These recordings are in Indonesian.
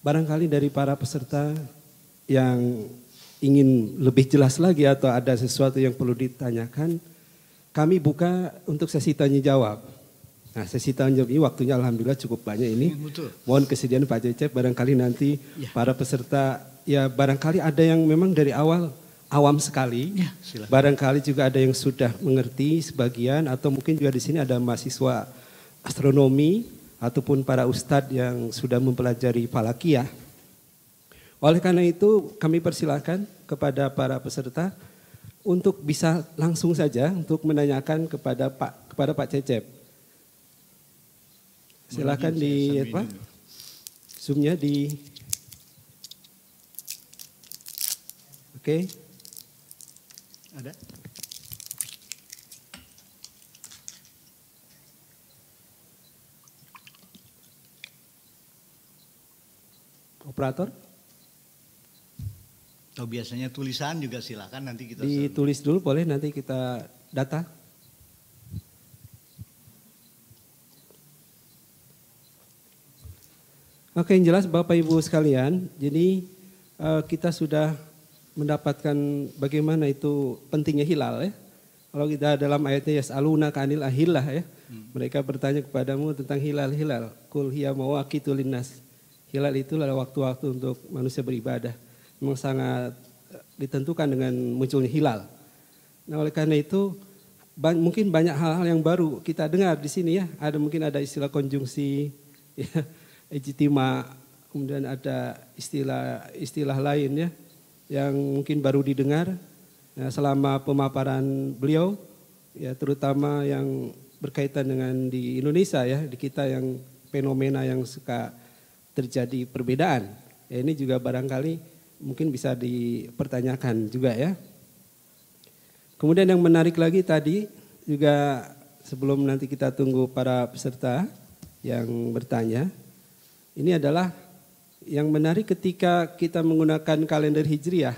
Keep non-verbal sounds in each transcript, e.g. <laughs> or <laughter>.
Barangkali dari para peserta yang ingin lebih jelas lagi atau ada sesuatu yang perlu ditanyakan, kami buka untuk sesi tanya jawab. Nah, sesi tanya jawab ini waktunya alhamdulillah cukup banyak ini. Iya, betul. Mohon kesediaan Pak Cecep barangkali nanti ya. para peserta ya barangkali ada yang memang dari awal awam sekali. Ya, barangkali juga ada yang sudah mengerti sebagian atau mungkin juga di sini ada mahasiswa astronomi ataupun para ustadz yang sudah mempelajari falakiyah. Oleh karena itu kami persilahkan kepada para peserta untuk bisa langsung saja untuk menanyakan kepada Pak kepada Pak Cecep. Silakan di apa? Zoomnya di Oke. Okay. Ada? operator? Atau biasanya tulisan juga silakan nanti kita ditulis dulu boleh nanti kita data. Oke yang jelas Bapak Ibu sekalian, jadi uh, kita sudah mendapatkan bagaimana itu pentingnya hilal ya. Kalau kita dalam ayatnya Aluna kanil ahillah ya. Hmm. Mereka bertanya kepadamu tentang hilal-hilal. Kul hiya hilal itu adalah waktu-waktu untuk manusia beribadah. Memang sangat eh, ditentukan dengan munculnya hilal. Nah oleh karena itu ba mungkin banyak hal-hal yang baru kita dengar di sini ya. Ada mungkin ada istilah konjungsi, <laughs> ya, ejitima, kemudian ada istilah-istilah lain ya yang mungkin baru didengar ya, selama pemaparan beliau ya terutama yang berkaitan dengan di Indonesia ya di kita yang fenomena yang suka terjadi perbedaan. Ya, ini juga barangkali mungkin bisa dipertanyakan juga ya. Kemudian yang menarik lagi tadi juga sebelum nanti kita tunggu para peserta yang bertanya. Ini adalah yang menarik ketika kita menggunakan kalender Hijriah.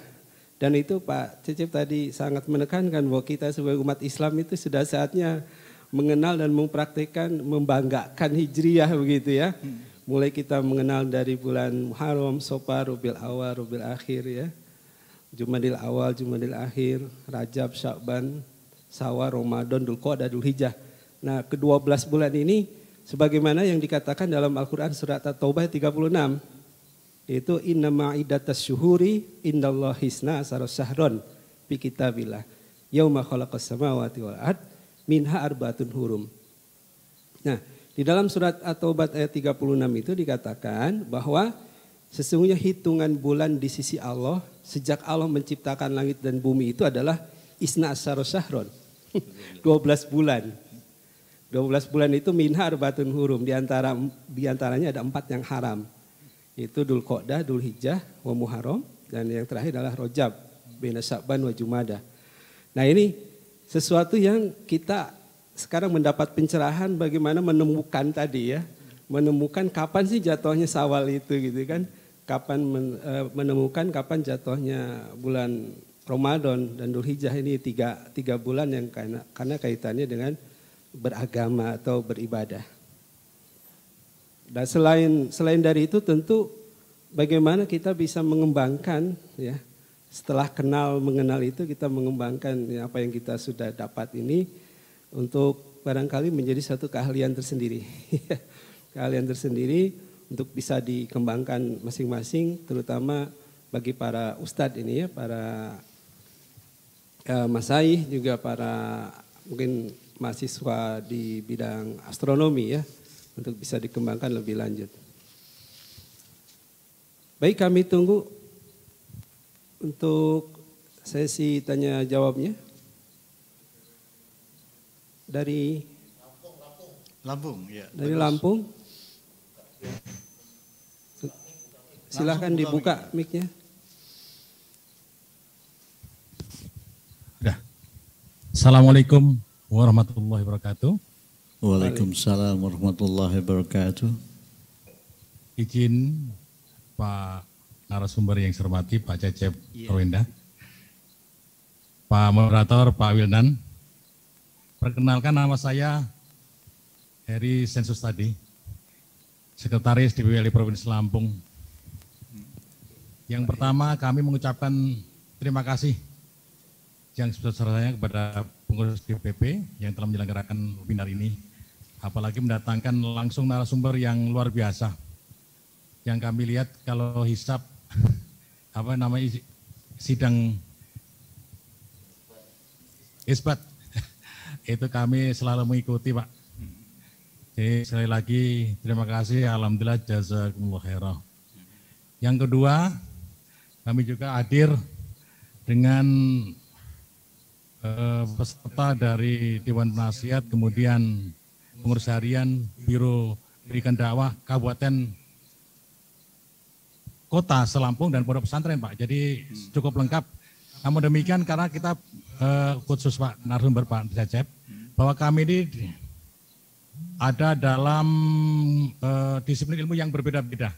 Dan itu Pak Cecep tadi sangat menekankan bahwa kita sebagai umat Islam itu sudah saatnya mengenal dan mempraktekkan membanggakan Hijriah begitu ya. Hmm mulai kita mengenal dari bulan Muharram, Sopar, Rubil Awal, Rubil Akhir ya. Jumadil Awal, Jumadil Akhir, Rajab, Syakban, Sawa, Ramadan, Dul Qodah, Nah, kedua belas bulan ini sebagaimana yang dikatakan dalam Al-Qur'an surat At-Taubah 36 yaitu inna ma'idatas syuhuri indallah hisna, asara syahron fi kitabillah yauma khalaqas samawati wal minha arbatun hurum. Nah, di dalam surat At-Taubat ayat 36 itu dikatakan bahwa sesungguhnya hitungan bulan di sisi Allah sejak Allah menciptakan langit dan bumi itu adalah isna asyara syahron. 12 bulan. 12 bulan itu minha arbatun hurum. Di, antara, di antaranya ada empat yang haram. Itu Dul Dzulhijjah, Hijjah, wa Muharram. Dan yang terakhir adalah Rojab, Bina Syakban, wa Jumada. Nah ini sesuatu yang kita sekarang mendapat pencerahan bagaimana menemukan tadi ya, menemukan kapan sih jatuhnya sawal itu gitu kan, kapan men, eh, menemukan kapan jatuhnya bulan Ramadan dan Dhul Hijjah ini tiga, tiga bulan yang karena, karena kaitannya dengan beragama atau beribadah. Dan selain selain dari itu tentu bagaimana kita bisa mengembangkan ya setelah kenal mengenal itu kita mengembangkan ya apa yang kita sudah dapat ini untuk barangkali menjadi satu keahlian tersendiri. <laughs> keahlian tersendiri untuk bisa dikembangkan masing-masing terutama bagi para ustadz ini ya, para eh, masai juga para mungkin mahasiswa di bidang astronomi ya untuk bisa dikembangkan lebih lanjut. Baik kami tunggu untuk sesi tanya jawabnya dari Lampung, ya. Dari Lampung. Silahkan dibuka mic-nya. Assalamualaikum warahmatullahi wabarakatuh. Waalaikumsalam warahmatullahi wabarakatuh. Izin Pak narasumber yang saya hormati Pak Cecep yeah. Rwenda. Pak moderator, Pak Wildan, Perkenalkan nama saya Heri Sensus tadi, Sekretaris DPWLI Provinsi Lampung. Yang pertama kami mengucapkan terima kasih yang sebesar-besarnya kepada pengurus DPP yang telah menyelenggarakan webinar ini. Apalagi mendatangkan langsung narasumber yang luar biasa. Yang kami lihat kalau hisap <laughs> apa namanya sidang isbat itu kami selalu mengikuti Pak. Jadi sekali lagi terima kasih, Alhamdulillah jazakumullah khairah. Yang kedua, kami juga hadir dengan eh, peserta dari Dewan Penasihat, kemudian pengurus harian Biro Pendidikan Dakwah Kabupaten Kota Selampung dan Pondok Pesantren Pak. Jadi cukup lengkap. Namun demikian karena kita Eh, khusus Pak Narumber Pak Cecep bahwa kami ini ada dalam uh, disiplin ilmu yang berbeda-beda.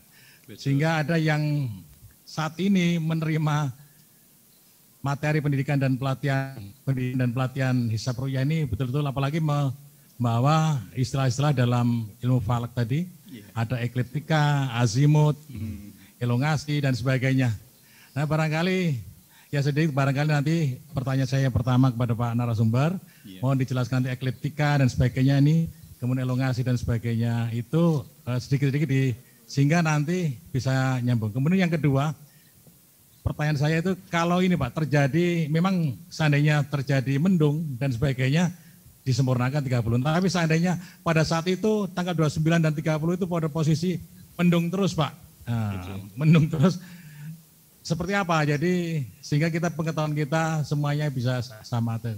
Sehingga ada yang saat ini menerima materi pendidikan dan pelatihan pendidikan dan pelatihan hisab ruya ini betul-betul apalagi membawa istilah-istilah dalam ilmu falak tadi yeah. ada ekliptika, azimut, mm. elongasi dan sebagainya. Nah barangkali Ya sedikit barangkali nanti pertanyaan saya pertama kepada Pak narasumber, yeah. mohon dijelaskan nanti ekliptika dan sebagainya ini, kemudian elongasi dan sebagainya itu eh, sedikit-sedikit di sehingga nanti bisa nyambung. Kemudian yang kedua, pertanyaan saya itu kalau ini Pak terjadi memang seandainya terjadi mendung dan sebagainya disempurnakan 30. Tapi seandainya pada saat itu tanggal 29 dan 30 itu pada posisi mendung terus Pak. Nah, mendung terus seperti apa? Jadi sehingga kita pengetahuan kita semuanya bisa sama. Yeah. Uh,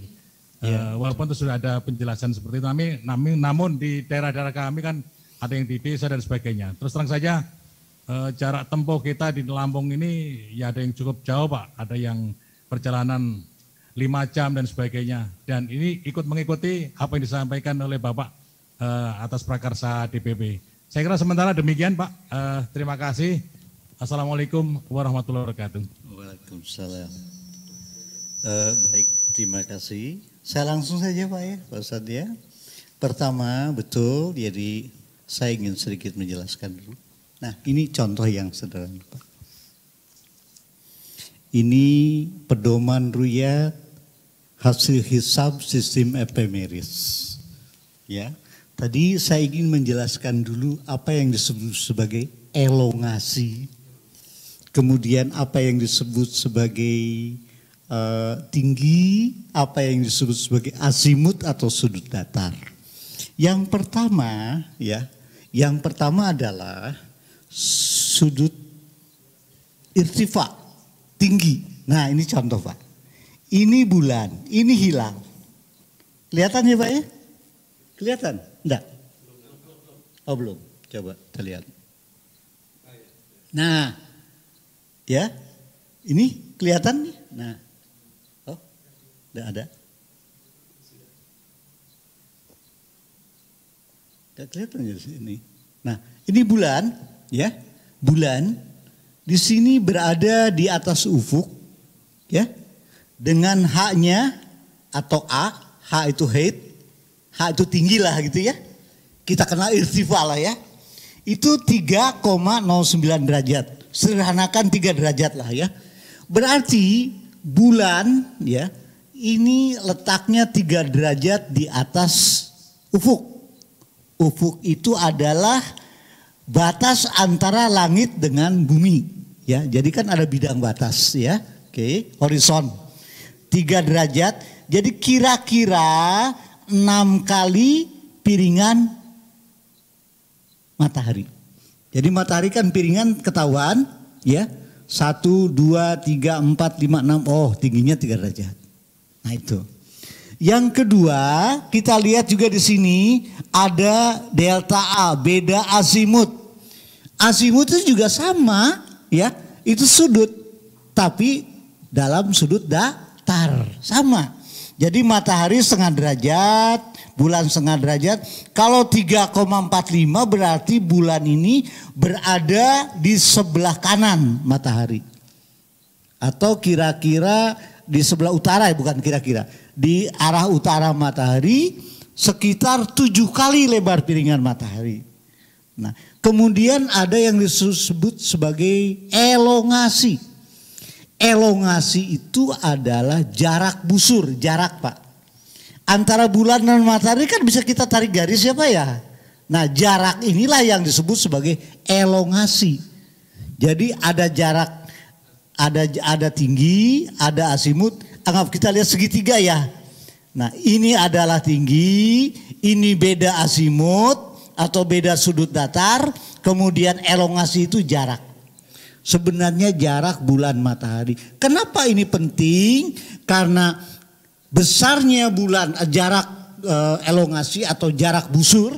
iya. eh, walaupun itu sudah ada penjelasan seperti itu, namun, namun di daerah-daerah kami kan ada yang di desa dan sebagainya. Terus terang saja uh, jarak tempuh kita di Lampung ini ya ada yang cukup jauh Pak, ada yang perjalanan lima jam dan sebagainya. Dan ini ikut mengikuti apa yang disampaikan oleh Bapak uh, atas prakarsa DPP. Saya kira sementara demikian Pak. Uh, terima kasih. Assalamualaikum warahmatullahi wabarakatuh. Waalaikumsalam. Uh, baik, terima kasih. Saya langsung saja Pak ya, Pak ya. Pertama, betul, jadi saya ingin sedikit menjelaskan dulu. Nah, ini contoh yang sederhana Pak. Ini pedoman ruyat hasil hisab sistem ephemeris. Ya, tadi saya ingin menjelaskan dulu apa yang disebut sebagai elongasi kemudian apa yang disebut sebagai uh, tinggi, apa yang disebut sebagai azimut atau sudut datar. Yang pertama, ya, yang pertama adalah sudut irtifa, tinggi. Nah, ini contoh, Pak. Ini bulan, ini hilang. Kelihatan ya, Pak ya? Kelihatan? Enggak? Oh, belum. Coba terlihat. Nah, Ya, ini kelihatan nih. Nah, oh, tidak ada. Tidak kelihatan ya sini. Nah, ini bulan, ya, bulan di sini berada di atas ufuk, ya, dengan haknya atau A, H itu height, H itu tinggi lah gitu ya. Kita kenal irtifa lah ya. Itu 3,09 derajat sederhanakan tiga derajat lah ya. Berarti bulan ya ini letaknya tiga derajat di atas ufuk. Ufuk itu adalah batas antara langit dengan bumi ya. Jadi kan ada bidang batas ya. Oke, okay. horizon Tiga derajat. Jadi kira-kira enam kali piringan matahari. Jadi matahari kan piringan ketahuan ya. Satu, dua, tiga, empat, lima, enam. Oh tingginya tiga derajat. Nah itu. Yang kedua kita lihat juga di sini ada delta A beda azimut. Azimut itu juga sama ya. Itu sudut tapi dalam sudut datar sama. Jadi matahari setengah derajat, bulan setengah derajat. Kalau 3,45 berarti bulan ini berada di sebelah kanan matahari. Atau kira-kira di sebelah utara ya bukan kira-kira. Di arah utara matahari sekitar tujuh kali lebar piringan matahari. Nah, kemudian ada yang disebut sebagai elongasi. Elongasi itu adalah jarak busur, jarak Pak antara bulan dan matahari kan bisa kita tarik garis ya Pak ya. Nah jarak inilah yang disebut sebagai elongasi. Jadi ada jarak, ada ada tinggi, ada asimut. Anggap kita lihat segitiga ya. Nah ini adalah tinggi, ini beda asimut atau beda sudut datar. Kemudian elongasi itu jarak sebenarnya jarak bulan matahari. Kenapa ini penting? Karena besarnya bulan eh, jarak uh, elongasi atau jarak busur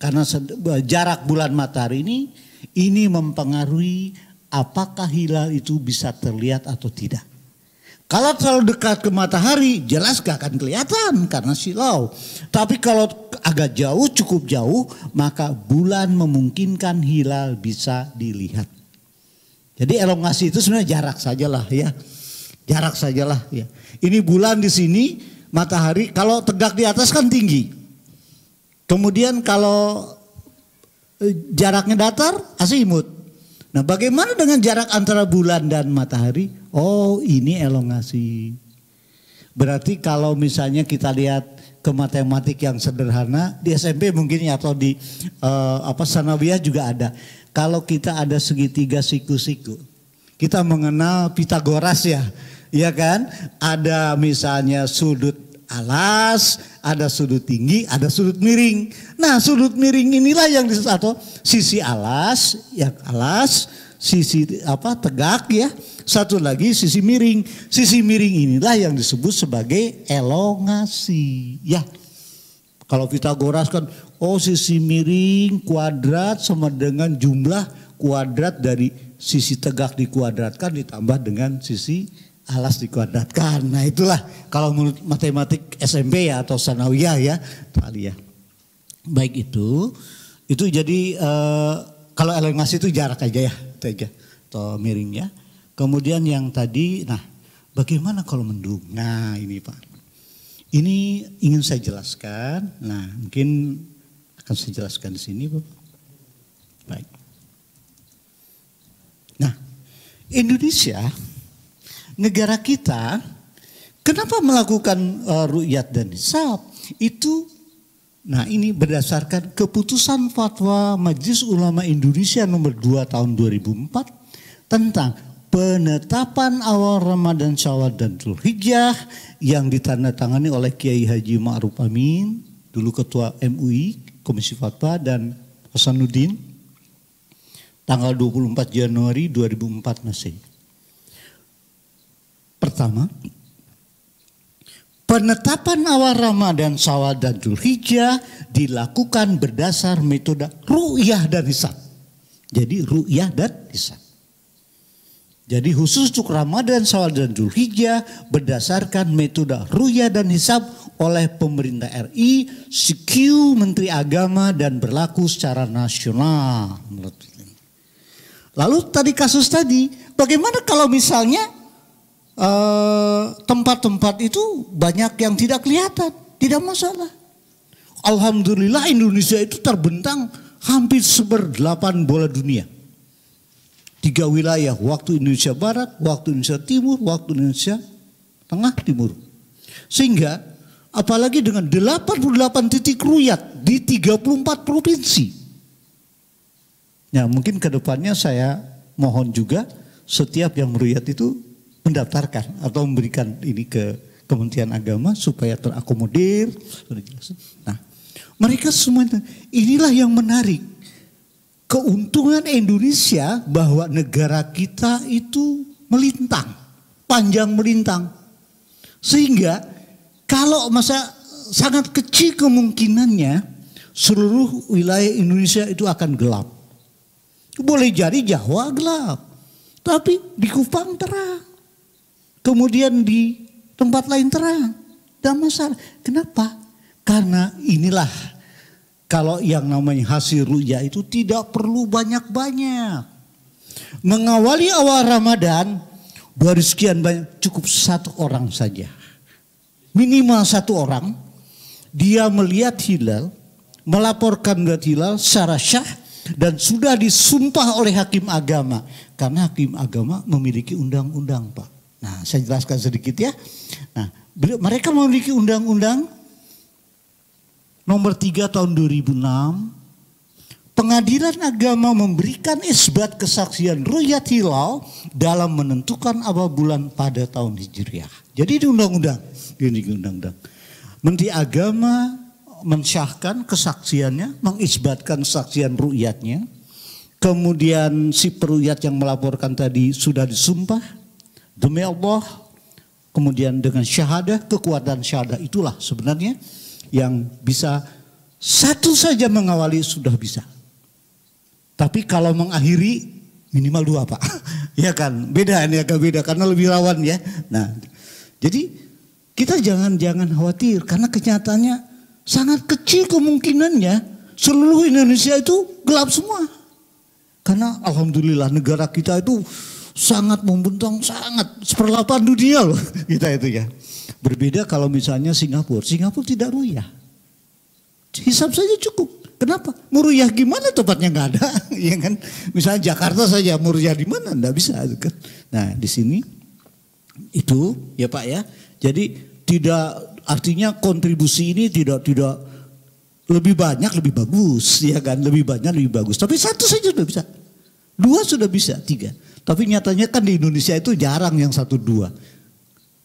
karena eh, jarak bulan matahari ini ini mempengaruhi apakah hilal itu bisa terlihat atau tidak. Kalau terlalu dekat ke matahari jelas gak akan kelihatan karena silau. Tapi kalau agak jauh cukup jauh maka bulan memungkinkan hilal bisa dilihat. Jadi elongasi itu sebenarnya jarak sajalah ya. Jarak sajalah ya. Ini bulan di sini, matahari kalau tegak di atas kan tinggi. Kemudian kalau eh, jaraknya datar asimut Nah, bagaimana dengan jarak antara bulan dan matahari? Oh, ini elongasi. Berarti kalau misalnya kita lihat ke matematik yang sederhana di SMP mungkin ya, atau di uh, apa sanawiyah juga ada. Kalau kita ada segitiga siku-siku, kita mengenal Pitagoras ya. Ya kan? Ada misalnya sudut alas, ada sudut tinggi, ada sudut miring. Nah, sudut miring inilah yang disebut atau sisi alas, ya alas, sisi apa tegak ya. Satu lagi sisi miring. Sisi miring inilah yang disebut sebagai elongasi. Ya. Kalau Pitagoras kan oh sisi miring kuadrat sama dengan jumlah kuadrat dari sisi tegak dikuadratkan ditambah dengan sisi alas dikuadratkan. Nah itulah kalau menurut matematik SMP ya atau sanawiyah ya, ya. Baik itu, itu jadi e, kalau elongasi itu jarak aja ya, itu aja atau ya. Kemudian yang tadi, nah bagaimana kalau mendung? Nah ini Pak, ini ingin saya jelaskan. Nah mungkin akan saya jelaskan di sini Pak. Baik. Nah Indonesia negara kita kenapa melakukan uh, eh, rukyat dan hisab itu nah ini berdasarkan keputusan fatwa Majelis Ulama Indonesia nomor 2 tahun 2004 tentang penetapan awal Ramadan Syawal dan Zulhijjah yang ditandatangani oleh Kiai Haji Ma'ruf Amin dulu ketua MUI Komisi Fatwa dan Hasanuddin tanggal 24 Januari 2004 Masehi pertama, penetapan awal Ramadan, Sawal dan Zulhijjah dilakukan berdasar metode ru'yah dan hisab. Jadi ru'yah dan hisab. Jadi khusus untuk Ramadan, Sawal dan Zulhijjah berdasarkan metode ruyah dan hisab oleh pemerintah RI, CQ Menteri Agama dan berlaku secara nasional. Lalu tadi kasus tadi, bagaimana kalau misalnya Eh, tempat-tempat itu banyak yang tidak kelihatan, tidak masalah. Alhamdulillah Indonesia itu terbentang hampir seberdelapan bola dunia. Tiga wilayah, waktu Indonesia Barat, waktu Indonesia Timur, waktu Indonesia Tengah Timur. Sehingga apalagi dengan 88 titik ruyat di 34 provinsi. Nah mungkin kedepannya saya mohon juga setiap yang meruyat itu mendaftarkan atau memberikan ini ke Kementerian Agama supaya terakomodir. Nah, mereka semua inilah yang menarik. Keuntungan Indonesia bahwa negara kita itu melintang, panjang melintang. Sehingga kalau masa sangat kecil kemungkinannya seluruh wilayah Indonesia itu akan gelap. Boleh jadi Jawa gelap, tapi di Kupang terang. Kemudian di tempat lain terang. Tidak masalah. Kenapa? Karena inilah kalau yang namanya hasil ruya itu tidak perlu banyak-banyak. Mengawali awal Ramadan dari sekian banyak cukup satu orang saja. Minimal satu orang. Dia melihat hilal, melaporkan melihat hilal secara syah dan sudah disumpah oleh hakim agama karena hakim agama memiliki undang-undang Pak. Nah, saya jelaskan sedikit ya. Nah, beliau, mereka memiliki undang-undang nomor 3 tahun 2006. Pengadilan agama memberikan isbat kesaksian ruyat hilal dalam menentukan awal bulan pada tahun Hijriah. Jadi di undang-undang, ini undang-undang. Menteri agama mensahkan kesaksiannya, mengisbatkan kesaksian ruyatnya. Kemudian si peruyat yang melaporkan tadi sudah disumpah Demi Allah, kemudian dengan syahadah, kekuatan syahadah itulah sebenarnya yang bisa satu saja mengawali sudah bisa. Tapi kalau mengakhiri minimal dua pak, <laughs> ya kan beda ini agak beda karena lebih rawan ya. Nah, jadi kita jangan-jangan khawatir karena kenyataannya sangat kecil kemungkinannya seluruh Indonesia itu gelap semua. Karena alhamdulillah negara kita itu sangat membuntung sangat seperlapan dunia loh <laughs> kita itu ya. Berbeda kalau misalnya Singapura. Singapura tidak ruyah. Hisap saja cukup. Kenapa? Muruyah gimana tempatnya nggak ada, <laughs> ya kan? Misalnya Jakarta saja muruyah di mana? Nggak bisa, kan? Nah di sini itu ya Pak ya. Jadi tidak artinya kontribusi ini tidak tidak lebih banyak lebih bagus, ya kan? Lebih banyak lebih bagus. Tapi satu saja sudah bisa, dua sudah bisa, tiga. Tapi nyatanya kan di Indonesia itu jarang yang satu dua.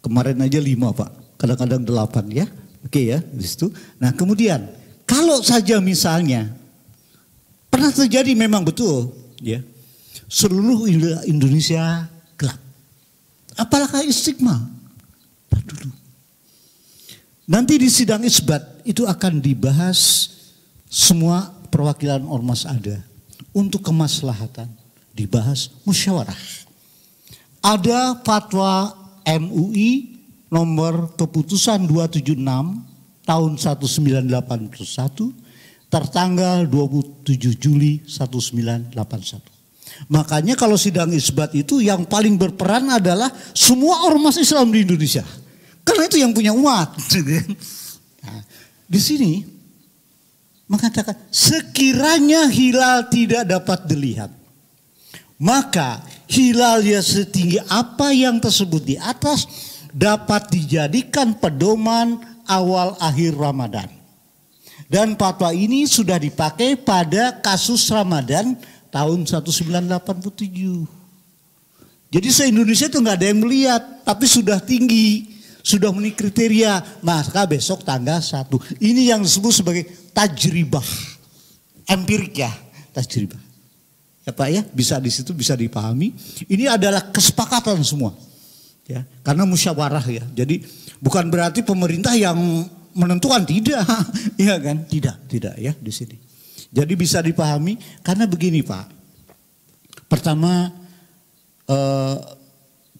Kemarin aja lima pak, kadang-kadang delapan ya. Oke ya, di situ. Nah kemudian kalau saja misalnya pernah terjadi memang betul, ya seluruh Indonesia gelap. Apalagi stigma dulu. Nanti di sidang isbat itu akan dibahas semua perwakilan ormas ada untuk kemaslahatan dibahas musyawarah. Ada fatwa MUI nomor keputusan 276 tahun 1981 tertanggal 27 Juli 1981. Makanya kalau sidang isbat itu yang paling berperan adalah semua ormas Islam di Indonesia. Karena itu yang punya umat. <laughs> Gitu kan. Nah, di sini mengatakan sekiranya hilal tidak dapat dilihat maka hilal yang setinggi apa yang tersebut di atas dapat dijadikan pedoman awal akhir Ramadan. Dan fatwa ini sudah dipakai pada kasus Ramadan tahun 1987. Jadi se-Indonesia itu nggak ada yang melihat, tapi sudah tinggi, sudah memenuhi kriteria. Maka besok tanggal satu. Ini yang disebut sebagai tajribah. Empirik ya, tajribah ya Pak ya bisa di situ bisa dipahami ini adalah kesepakatan semua ya karena musyawarah ya jadi bukan berarti pemerintah yang menentukan tidak <laughs> ya kan tidak tidak ya di sini jadi bisa dipahami karena begini Pak pertama eh,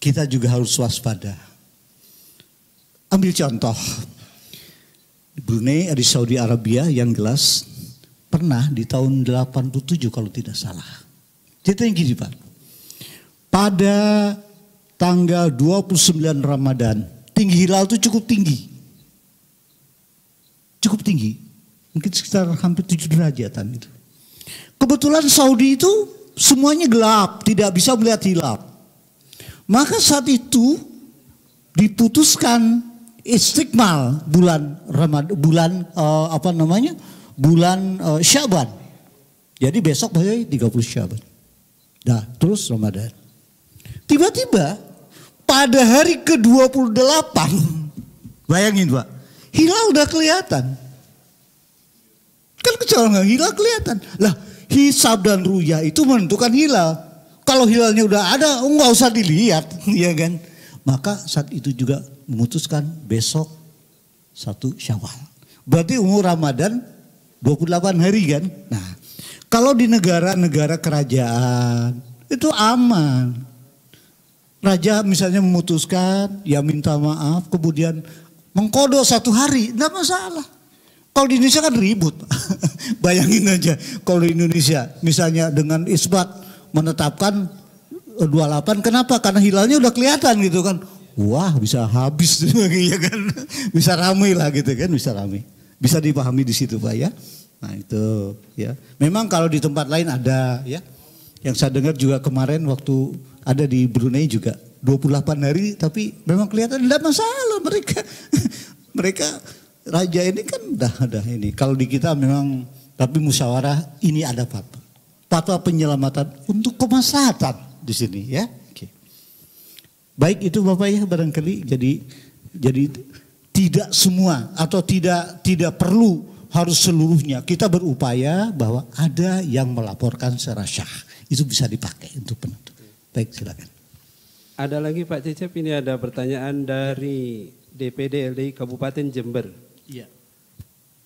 kita juga harus waspada ambil contoh Brunei di Saudi Arabia yang jelas pernah di tahun 87 kalau tidak salah Ceritanya gini Pak. Pada tanggal 29 Ramadan, tinggi hilal itu cukup tinggi. Cukup tinggi. Mungkin sekitar hampir 7 derajatan itu. Kebetulan Saudi itu semuanya gelap, tidak bisa melihat hilal. Maka saat itu diputuskan istiqmal bulan Ramad bulan uh, apa namanya? bulan uh, eh, Syaban. Jadi besok berarti 30 Syaban. Nah, terus Ramadan. Tiba-tiba pada hari ke-28, bayangin Pak, hilal udah kelihatan. Kan kecolongan hilal kelihatan. Lah, hisab dan ruya itu menentukan hilal. Kalau hilalnya udah ada, nggak usah dilihat, <laughs> ya kan? Maka saat itu juga memutuskan besok satu syawal. Berarti umur Ramadan 28 hari kan? Nah, kalau di negara-negara kerajaan itu aman. Raja misalnya memutuskan, ya minta maaf, kemudian mengkodo satu hari, tidak masalah. Kalau di Indonesia kan ribut. <laughs> Bayangin aja kalau di Indonesia misalnya dengan isbat menetapkan 28 eh, kenapa? Karena hilalnya udah kelihatan gitu kan. Wah bisa habis <laughs> ya kan. Bisa ramai lah gitu kan, bisa ramai. Bisa dipahami di situ Pak ya. Nah itu ya. Memang kalau di tempat lain ada ya. Yang saya dengar juga kemarin waktu ada di Brunei juga 28 hari tapi memang kelihatan tidak masalah mereka. <laughs> mereka raja ini kan dah ada ini. Kalau di kita memang tapi musyawarah ini ada fatwa. patwa penyelamatan untuk kemaslahatan di sini ya. Oke. Baik itu Bapak ya barangkali jadi jadi tidak semua atau tidak tidak perlu harus seluruhnya. Kita berupaya bahwa ada yang melaporkan secara syah. Itu bisa dipakai untuk penutup. Baik, silakan. Ada lagi Pak Cecep, ini ada pertanyaan dari DPD LDI Kabupaten Jember. Iya.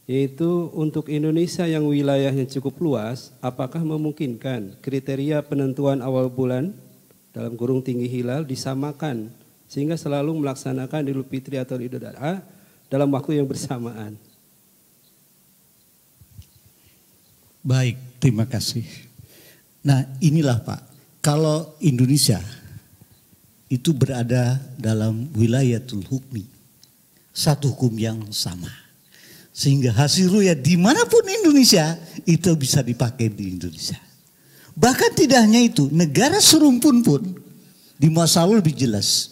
Yaitu untuk Indonesia yang wilayahnya cukup luas, apakah memungkinkan kriteria penentuan awal bulan dalam kurung tinggi hilal disamakan sehingga selalu melaksanakan Idul Fitri atau Idul Adha dalam waktu yang bersamaan? Baik, terima kasih. Nah inilah Pak, kalau Indonesia itu berada dalam wilayah hukmi. Satu hukum yang sama. Sehingga hasil ruya dimanapun Indonesia itu bisa dipakai di Indonesia. Bahkan tidak hanya itu, negara serumpun pun di masa lalu lebih jelas.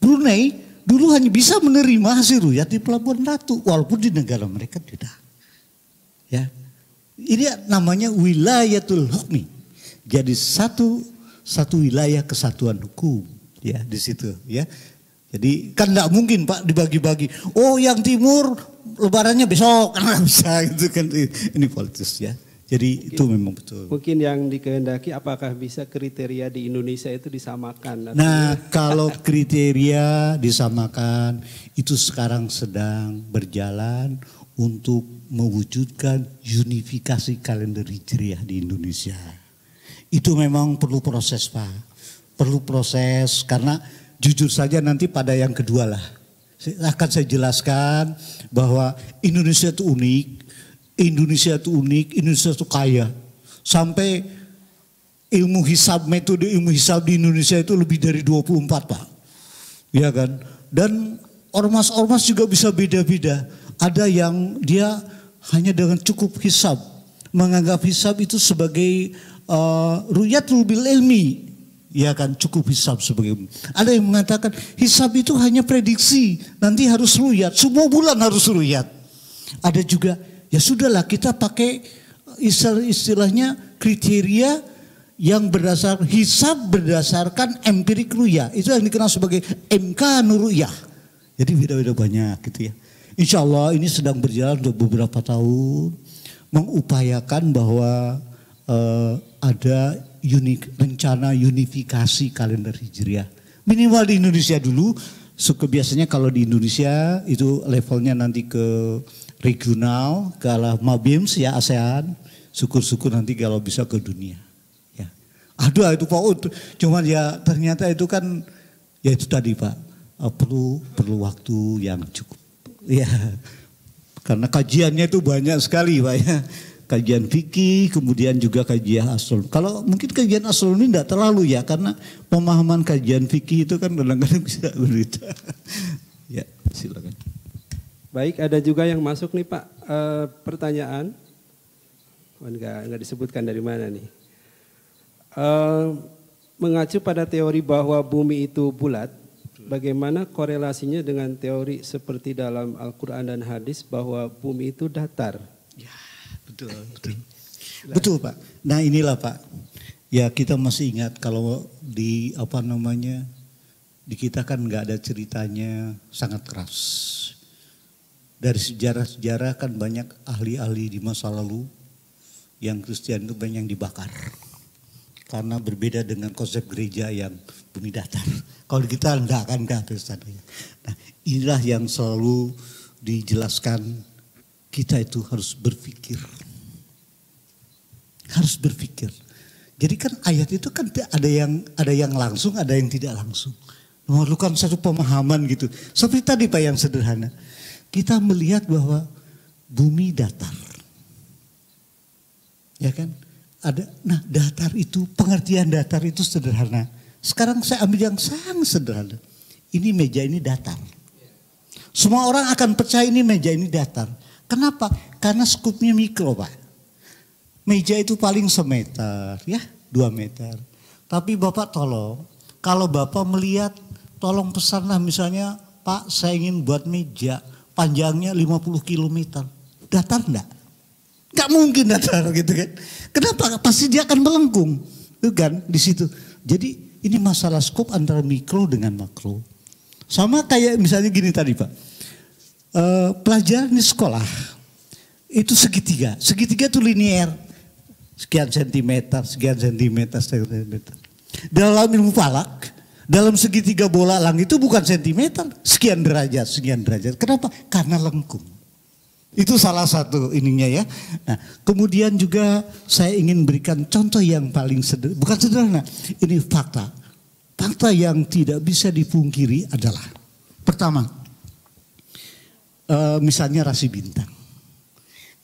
Brunei dulu hanya bisa menerima hasil ruya di Pelabuhan Ratu walaupun di negara mereka tidak. Ya, ini namanya wilayatul hukmi. Jadi satu satu wilayah kesatuan hukum ya di situ ya. Jadi kan tidak mungkin Pak dibagi-bagi. Oh yang timur lebarannya besok <laughs> kan bisa gitu kan ini politis ya. Jadi mungkin, itu memang betul. Mungkin yang dikehendaki apakah bisa kriteria di Indonesia itu disamakan? Nah <laughs> kalau kriteria disamakan itu sekarang sedang berjalan untuk mewujudkan unifikasi kalender hijriah di Indonesia. Itu memang perlu proses Pak, perlu proses karena jujur saja nanti pada yang kedua lah akan saya jelaskan bahwa Indonesia itu unik, Indonesia itu unik, Indonesia itu kaya. Sampai ilmu hisab, metode ilmu hisab di Indonesia itu lebih dari 24 Pak. Iya kan? Dan ormas-ormas juga bisa beda-beda. Ada yang dia hanya dengan cukup hisab. Menganggap hisab itu sebagai uh, ruyat rubil ilmi. Ya kan cukup hisab sebagai ada yang mengatakan hisab itu hanya prediksi nanti harus ruyat semua bulan harus ruyat ada juga ya sudahlah kita pakai uh, istilah istilahnya kriteria yang berdasar hisab berdasarkan empirik ruya itu yang dikenal sebagai MK nuruyah jadi beda-beda banyak gitu ya Insya Allah ini sedang berjalan untuk beberapa tahun mengupayakan bahwa uh, ada unik, rencana unifikasi kalender hijriah. Minimal di Indonesia dulu, suka biasanya kalau di Indonesia itu levelnya nanti ke regional, ke alam MABIMS ya ASEAN, syukur-syukur nanti kalau bisa ke dunia. Ya. Aduh itu Pak Ud, cuman ya ternyata itu kan ya itu tadi Pak, eh, perlu perlu waktu yang cukup. Iya, karena kajiannya itu banyak sekali Pak ya. Kajian fikih, kemudian juga kajian asal. Kalau mungkin kajian asal ini tidak terlalu ya, karena pemahaman kajian fikih itu kan kadang-kadang <laughs> bisa berita. ya, silakan. Baik, ada juga yang masuk nih Pak e, pertanyaan. Enggak, oh, enggak disebutkan dari mana nih. E, mengacu pada teori bahwa bumi itu bulat, bagaimana korelasinya dengan teori seperti dalam Al-Quran dan hadis bahwa bumi itu datar. Ya, betul, betul. betul Pak. Nah inilah Pak. Ya kita masih ingat kalau di apa namanya di kita kan nggak ada ceritanya sangat keras. Dari sejarah-sejarah kan banyak ahli-ahli di masa lalu yang Kristen itu banyak yang dibakar. Karena berbeda dengan konsep gereja yang bumi datar. <laughs> Kalau kita enggak akan kehabisan. Nah, inilah yang selalu dijelaskan kita itu harus berpikir. Harus berpikir. Jadi kan ayat itu kan ada yang ada yang langsung, ada yang tidak langsung. Memerlukan satu pemahaman gitu. Seperti tadi Pak yang sederhana. Kita melihat bahwa bumi datar. Ya kan? Ada nah datar itu pengertian datar itu sederhana sekarang saya ambil yang sangat sederhana. Ini meja ini datar. Semua orang akan percaya ini meja ini datar. Kenapa? Karena skupnya mikro Pak. Meja itu paling semeter ya, dua meter. Tapi Bapak tolong, kalau Bapak melihat tolong pesanlah misalnya Pak saya ingin buat meja panjangnya 50 km. Datar enggak? Enggak mungkin datar gitu kan. Kenapa? Pasti dia akan melengkung. Itu kan di situ. Jadi ini masalah skop antara mikro dengan makro. Sama kayak misalnya gini tadi Pak. E, pelajaran di sekolah itu segitiga. Segitiga itu linier. Sekian sentimeter, sekian sentimeter, sekian sentimeter. Dalam ilmu falak, dalam segitiga bola langit itu bukan sentimeter. Sekian derajat, sekian derajat. Kenapa? Karena lengkung. Itu salah satu ininya ya. Nah, kemudian juga saya ingin berikan contoh yang paling sederhana, bukan sederhana, ini fakta. Fakta yang tidak bisa dipungkiri adalah pertama, e, misalnya rasi bintang.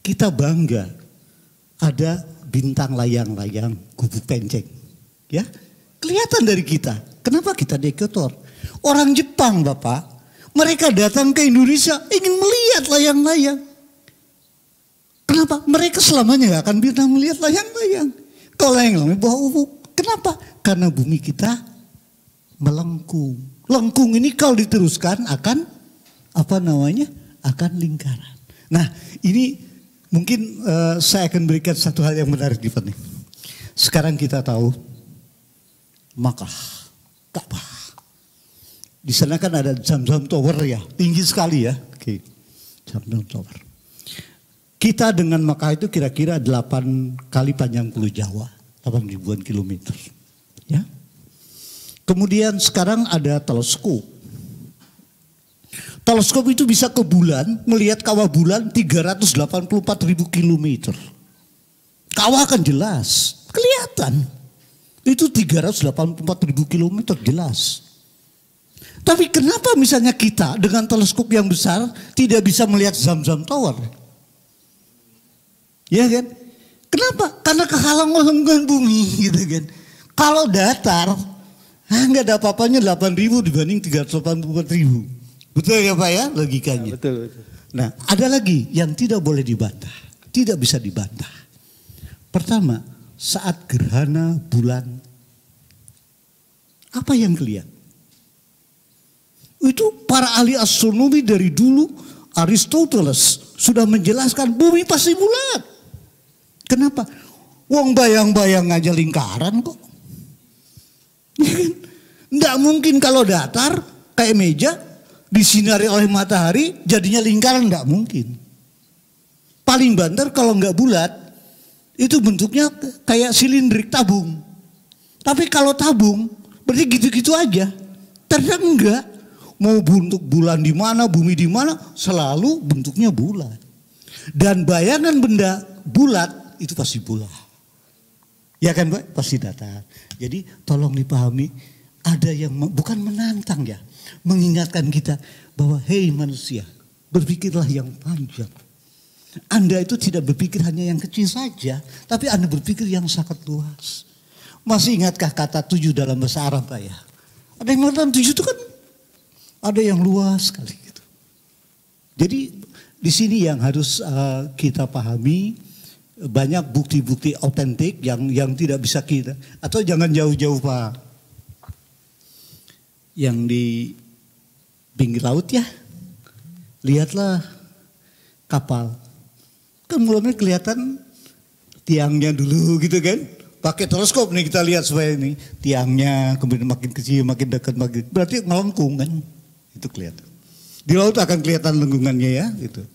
Kita bangga ada bintang layang-layang kubu penceng, ya kelihatan dari kita. Kenapa kita dikotor? Orang Jepang, Bapak, mereka datang ke Indonesia ingin melihat layang-layang. Kenapa? Mereka selamanya gak akan bisa melihat layang-layang. Kalau layang-layang bawah ufuk. Oh, oh, kenapa? Karena bumi kita melengkung. Lengkung ini kalau diteruskan akan apa namanya? Akan lingkaran. Nah ini mungkin uh, saya akan berikan satu hal yang menarik di sini. Sekarang kita tahu maka Ka'bah. Di sana kan ada jam-jam tower ya, tinggi sekali ya. Oke. Jam-jam tower. Kita dengan Mekah itu kira-kira 8 kali panjang Pulau Jawa, 8 ribuan kilometer. Ya. Kemudian sekarang ada teleskop. Teleskop itu bisa ke bulan, melihat kawah bulan 384 ribu kilometer. Kawah kan jelas, kelihatan. Itu 384 ribu kilometer jelas. Tapi kenapa misalnya kita dengan teleskop yang besar tidak bisa melihat Zam-Zam Tower? Ya kan? Kenapa? Karena kehalang oleh bumi gitu kan. Kalau datar, enggak nggak ada apa-apanya ribu dibanding ribu. Betul ya Pak ya logikanya? Ya, betul, betul. Nah ada lagi yang tidak boleh dibantah. Tidak bisa dibantah. Pertama, saat gerhana bulan, apa yang kelihatan? Itu para ahli astronomi dari dulu Aristoteles sudah menjelaskan bumi pasti bulat. Kenapa? Wong bayang-bayang aja lingkaran kok. Ya kan? Nggak mungkin kalau datar kayak meja disinari oleh matahari jadinya lingkaran nggak mungkin. Paling banter kalau nggak bulat itu bentuknya kayak silindrik tabung. Tapi kalau tabung berarti gitu-gitu aja. Ternyata enggak. Mau bentuk bulan di mana, bumi di mana, selalu bentuknya bulat. Dan bayangan benda bulat itu pasti pula, Ya kan Pak? Pasti datang. Jadi tolong dipahami ada yang bukan menantang ya. Mengingatkan kita bahwa hei manusia berpikirlah yang panjang. Anda itu tidak berpikir hanya yang kecil saja. Tapi Anda berpikir yang sangat luas. Masih ingatkah kata tujuh dalam bahasa Arab Pak ya? Ada yang mengatakan tujuh itu kan ada yang luas sekali. Gitu. Jadi di sini yang harus uh, kita pahami banyak bukti-bukti otentik yang yang tidak bisa kita atau jangan jauh-jauh pak yang di pinggir laut ya lihatlah kapal kan mulanya kelihatan tiangnya dulu gitu kan pakai teleskop nih kita lihat supaya ini tiangnya kemudian makin kecil makin dekat makin berarti melengkung kan itu kelihatan di laut akan kelihatan lengkungannya ya gitu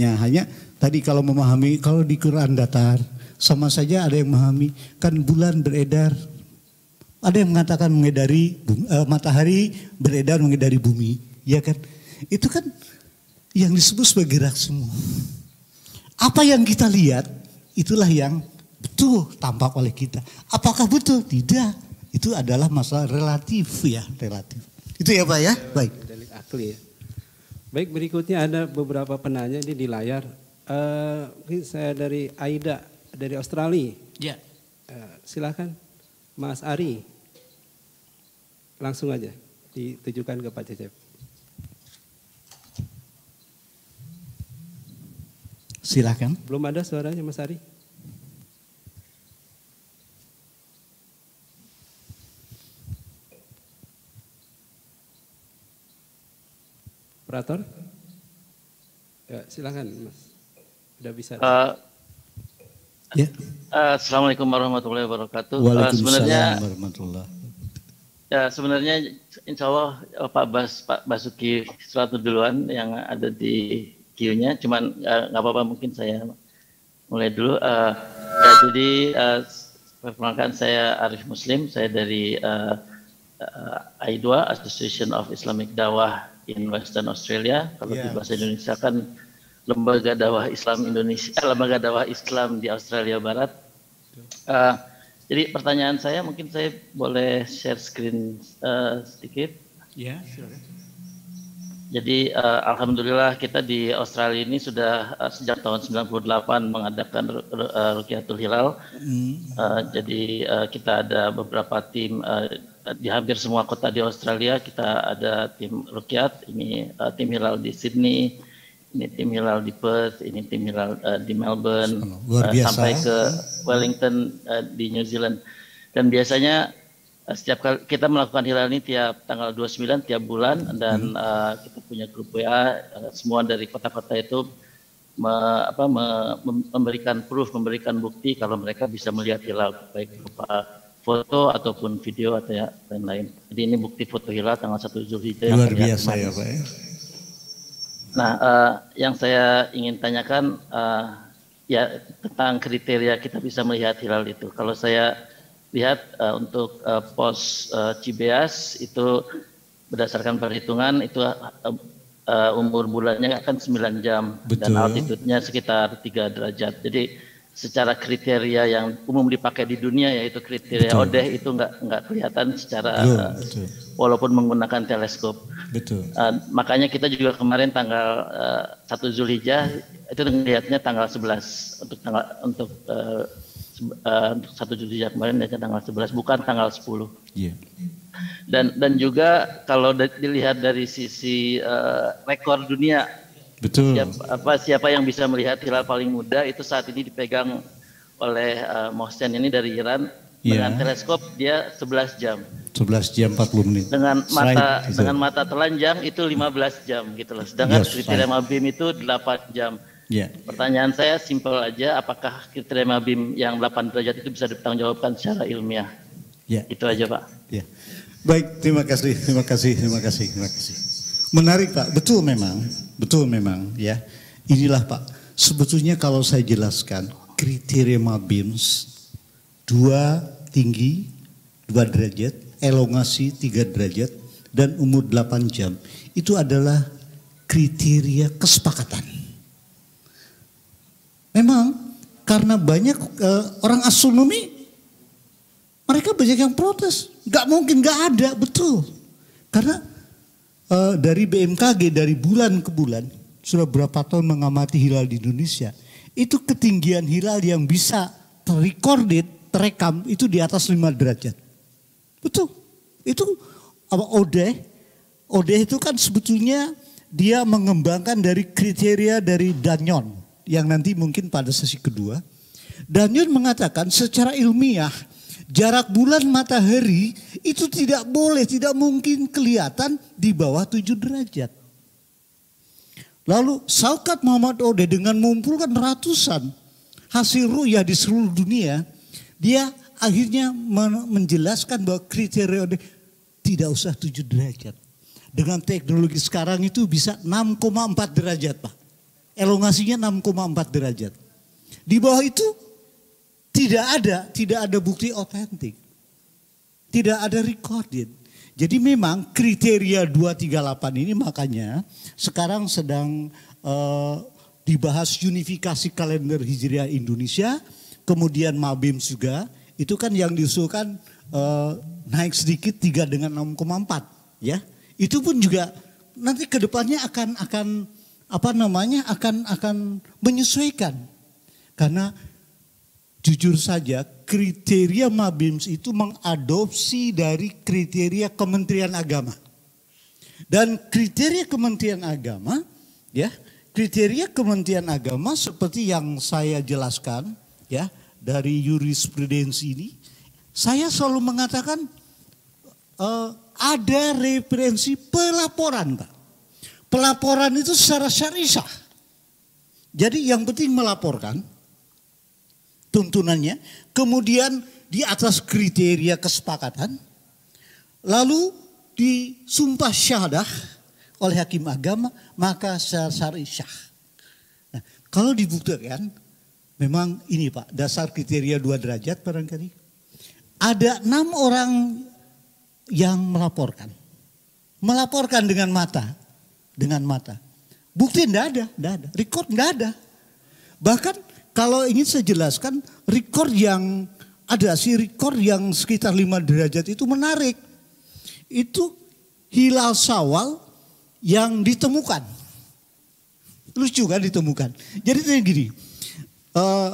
ya hanya Tadi kalau memahami, kalau di Quran datar, sama saja ada yang memahami, kan bulan beredar. Ada yang mengatakan mengedari eh, matahari beredar mengedari bumi, ya kan? Itu kan yang disebut sebagai gerak semua. Apa yang kita lihat itulah yang betul tampak oleh kita. Apakah betul? Tidak. Itu adalah masalah relatif ya, relatif. Itu ya Pak ya? Baik. Ya. Baik berikutnya ada beberapa penanya ini di layar. Uh, saya dari Aida dari Australia. Ya. Yeah. Uh, silakan Mas Ari. Langsung aja ditujukan ke Pak Cecep. Silakan. Belum ada suaranya Mas Ari. Operator? Ya, silakan Mas. Sudah bisa. Uh, ya. Uh, Assalamualaikum warahmatullahi wabarakatuh. Eh, Waalaikumsalam uh, sebenarnya, warahmatullahi Ya sebenarnya insya Allah Pak Bas Pak Basuki suatu duluan yang ada di Q-nya, cuman nggak uh, apa-apa mungkin saya mulai dulu. Uh, ya, jadi uh, perkenalkan saya Arif Muslim, saya dari uh, uh, I2 Association of Islamic Dawah in Western Australia. Kalau yeah. di ya. bahasa Indonesia kan Lembaga Dakwah Islam Indonesia, eh, Lembaga Dakwah Islam di Australia Barat. Uh, jadi pertanyaan saya mungkin saya boleh share screen uh, sedikit. Ya, Jadi uh, alhamdulillah kita di Australia ini sudah uh, sejak tahun 98 mengadakan rukyatul Hilal. Mm. Uh, jadi uh, kita ada beberapa tim uh, di hampir semua kota di Australia kita ada tim rukyat ini uh, tim hilal di Sydney ini tim Hilal di Perth, ini tim Hilal uh, di Melbourne, Luar eh, biasa. Uh, sampai ya. ke Wellington uh, di New Zealand. Dan biasanya uh, setiap kali kita melakukan Hilal ini tiap tanggal 29 tiap bulan dan uh, kita punya grup WA uh, semua dari kota-kota itu me, apa, me, memberikan proof, memberikan bukti kalau mereka bisa melihat hilal baik berupa foto ataupun video atau ya lain-lain. Jadi ini bukti foto hilal tanggal 1 Zulhijjah. Luar biasa ya Pak ya. Nah, uh, yang saya ingin tanyakan uh, ya tentang kriteria kita bisa melihat hilal itu. Kalau saya lihat uh, untuk uh, pos uh, Cibeas itu berdasarkan perhitungan itu uh, uh, umur bulannya akan 9 jam Betul. dan altitudenya sekitar 3 derajat. Jadi secara kriteria yang umum dipakai di dunia yaitu kriteria betul. odeh itu nggak nggak kelihatan secara betul, uh, walaupun menggunakan teleskop. Betul. Uh, makanya kita juga kemarin tanggal eh, satu 1 Zulhijjah hmm. itu melihatnya tanggal 11 untuk tanggal untuk uh, uh, satu Zulhijjah kemarin dan tanggal 11 bukan tanggal 10. Yeah. Iya. Dan dan juga kalau dilihat dari sisi uh, rekor dunia Betul. Siapa, apa, siapa yang bisa melihat hilal paling muda itu saat ini dipegang oleh uh, Mohsen ini dari Iran yeah. dengan teleskop dia 11 jam. 11 jam 40 menit. Dengan mata Slide, dengan mata telanjang itu 15 jam gitu loh. Sedangkan yes, kriteria mabim itu 8 jam. Yeah. Pertanyaan saya simpel aja, apakah kriteria mabim yang 8 derajat itu bisa dipertanggungjawabkan secara ilmiah? Ya. Yeah. Itu aja, Pak. Ya. Yeah. Baik, terima kasih, terima kasih, terima kasih, terima kasih. Menarik, Pak. Betul memang Betul memang ya. Inilah Pak, sebetulnya kalau saya jelaskan kriteria MABIMS dua tinggi dua derajat, elongasi tiga derajat dan umur delapan jam itu adalah kriteria kesepakatan. Memang karena banyak uh, orang astronomi mereka banyak yang protes, nggak mungkin nggak ada betul karena uh, dari BMKG dari bulan ke bulan sudah berapa tahun mengamati hilal di Indonesia itu ketinggian hilal yang bisa terrecorded terekam itu di atas 5 derajat betul itu apa Ode? Ode itu kan sebetulnya dia mengembangkan dari kriteria dari Danyon yang nanti mungkin pada sesi kedua Danyon mengatakan secara ilmiah Jarak bulan matahari itu tidak boleh, tidak mungkin kelihatan di bawah tujuh derajat. Lalu Saukat Muhammad Ode dengan mengumpulkan ratusan hasil ruyah di seluruh dunia, dia akhirnya menjelaskan bahwa kriteria Ode tidak usah tujuh derajat. Dengan teknologi sekarang itu bisa 6,4 derajat Pak. Elongasinya 6,4 derajat. Di bawah itu tidak ada, tidak ada bukti otentik. Tidak ada recorded. Jadi memang kriteria 238 ini makanya sekarang sedang uh, dibahas unifikasi kalender Hijriah Indonesia, kemudian Mabim juga, itu kan yang diusulkan uh, naik sedikit 3 dengan 6,4 ya. Itu pun juga nanti ke depannya akan akan apa namanya akan akan menyesuaikan karena jujur saja kriteria Mabims itu mengadopsi dari kriteria Kementerian Agama. Dan kriteria Kementerian Agama ya, kriteria Kementerian Agama seperti yang saya jelaskan ya dari jurisprudensi ini, saya selalu mengatakan uh, ada referensi pelaporan, Pak. Pelaporan itu secara syariah. Jadi yang penting melaporkan, tuntunannya, kemudian di atas kriteria kesepakatan, lalu disumpah syahadah oleh hakim agama, maka sari syah. Nah, kalau dibuktikan, memang ini Pak, dasar kriteria dua derajat barangkali. Ada enam orang yang melaporkan. Melaporkan dengan mata. Dengan mata. Bukti enggak ada, enggak ada. Record enggak ada. Bahkan kalau ingin saya jelaskan, rekor yang ada si rekor yang sekitar 5 derajat itu menarik. Itu hilal sawal yang ditemukan. Lucu kan ditemukan. Jadi gini, uh,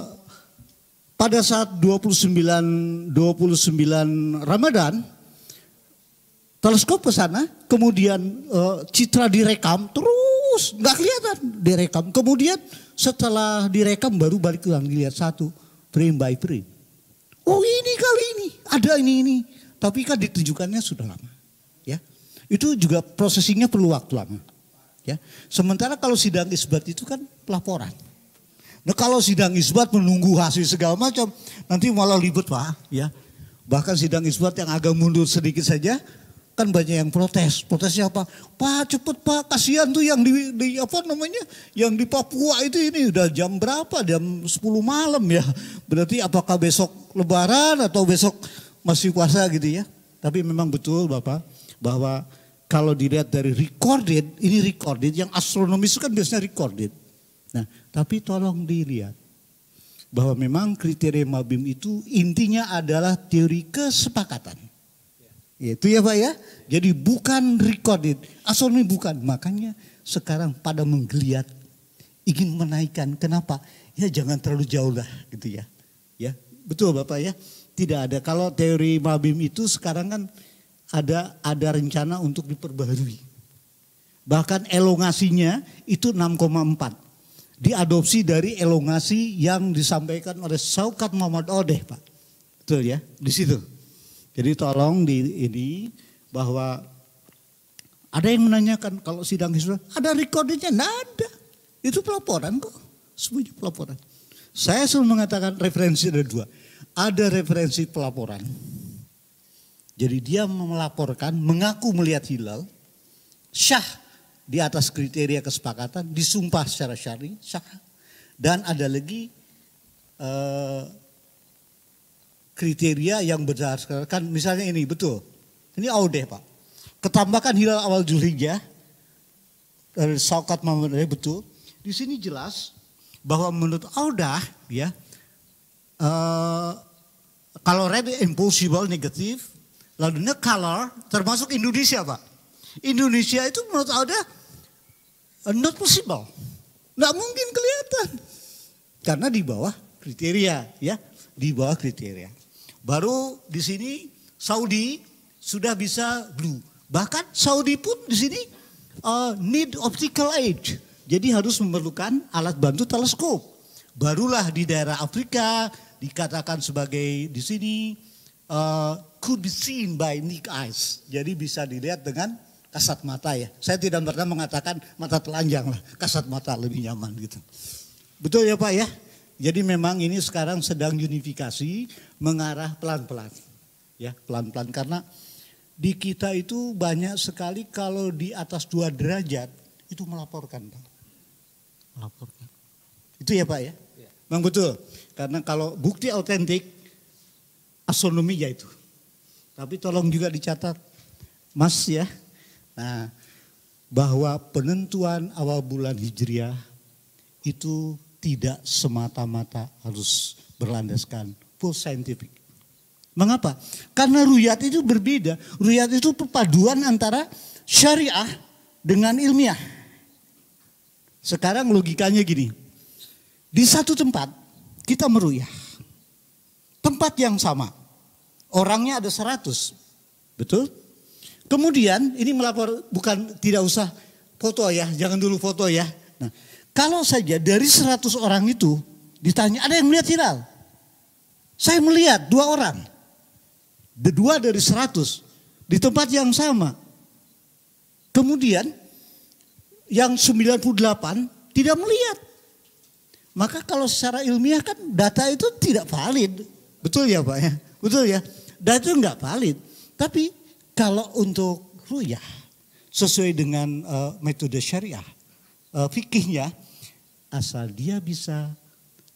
pada saat 29 29 Ramadan teleskop ke sana, kemudian uh, citra direkam terus nggak kelihatan direkam. Kemudian setelah direkam baru balik ulang dilihat satu frame by frame. Oh ini kali ini ada ini ini. Tapi kan ditunjukkannya sudah lama, ya. Itu juga prosesinya perlu waktu lama, ya. Sementara kalau sidang isbat itu kan pelaporan. Nah kalau sidang isbat menunggu hasil segala macam, nanti malah ribut pak, ya. Bahkan sidang isbat yang agak mundur sedikit saja, kan banyak yang protes. Protesnya apa? Pak cepet pak, kasihan tuh yang di, di apa namanya, yang di Papua itu ini udah jam berapa? Jam 10 malam ya. Berarti apakah besok Lebaran atau besok masih puasa gitu ya? Tapi memang betul bapak bahwa kalau dilihat dari recorded, ini recorded, yang astronomis itu kan biasanya recorded. Nah, tapi tolong dilihat bahwa memang kriteria Mabim itu intinya adalah teori kesepakatan itu ya Pak ya. Jadi bukan recorded. ini bukan. Makanya sekarang pada menggeliat. Ingin menaikkan. Kenapa? Ya jangan terlalu jauh lah gitu ya. Ya betul Bapak ya. Tidak ada. Kalau teori Mabim itu sekarang kan ada ada rencana untuk diperbarui. Bahkan elongasinya itu 6,4. Diadopsi dari elongasi yang disampaikan oleh Saukat Muhammad Odeh Pak. Betul ya, di situ. Jadi tolong di ini bahwa ada yang menanyakan kalau sidang Hizbut, ada rekordernya? Nggak ada. Itu pelaporan kok. Semuanya pelaporan. Saya selalu mengatakan referensi ada dua. Ada referensi pelaporan. Jadi dia melaporkan, mengaku melihat hilal, syah di atas kriteria kesepakatan, disumpah secara syari, syah. Dan ada lagi eh, kriteria yang berdasarkan misalnya ini betul. Ini Audeh Pak. Ketambahkan hilal awal Zulhijjah dari eh, Saukat Mamadiyah betul. Di sini jelas bahwa menurut Audah ya uh, kalau red impossible negatif lalu color termasuk Indonesia Pak. Indonesia itu menurut Audah eh, uh, not possible. Nggak mungkin kelihatan. Karena di bawah kriteria ya, di bawah kriteria. Baru di sini Saudi sudah bisa blue. Bahkan Saudi pun di sini uh, need optical aid. Jadi harus memerlukan alat bantu teleskop. Barulah di daerah Afrika dikatakan sebagai di sini uh, could be seen by naked eyes. Jadi bisa dilihat dengan kasat mata ya. Saya tidak pernah mengatakan mata telanjang lah, kasat mata lebih nyaman gitu. Betul ya Pak ya? Jadi memang ini sekarang sedang unifikasi mengarah pelan-pelan. Ya, pelan-pelan karena di kita itu banyak sekali kalau di atas dua derajat itu melaporkan, Melaporkan. Itu ya, Pak ya? ya. betul. Karena kalau bukti autentik astronomi ya itu. Tapi tolong juga dicatat Mas ya. Nah, bahwa penentuan awal bulan Hijriah itu tidak semata-mata harus berlandaskan full scientific. Mengapa? Karena ruyat itu berbeda. Ruyat itu perpaduan antara syariah dengan ilmiah. Sekarang logikanya gini. Di satu tempat kita meruyah. Tempat yang sama. Orangnya ada 100. Betul? Kemudian ini melapor bukan tidak usah foto ya, jangan dulu foto ya. Nah, kalau saja dari 100 orang itu ditanya, ada yang melihat hilal? Saya melihat dua orang. Dua dari 100 di tempat yang sama. Kemudian yang 98 tidak melihat. Maka kalau secara ilmiah kan data itu tidak valid. Betul ya Pak ya? Betul ya? Data itu nggak valid. Tapi kalau untuk ruyah sesuai dengan uh, metode syariah, uh, eh, fikihnya asal dia bisa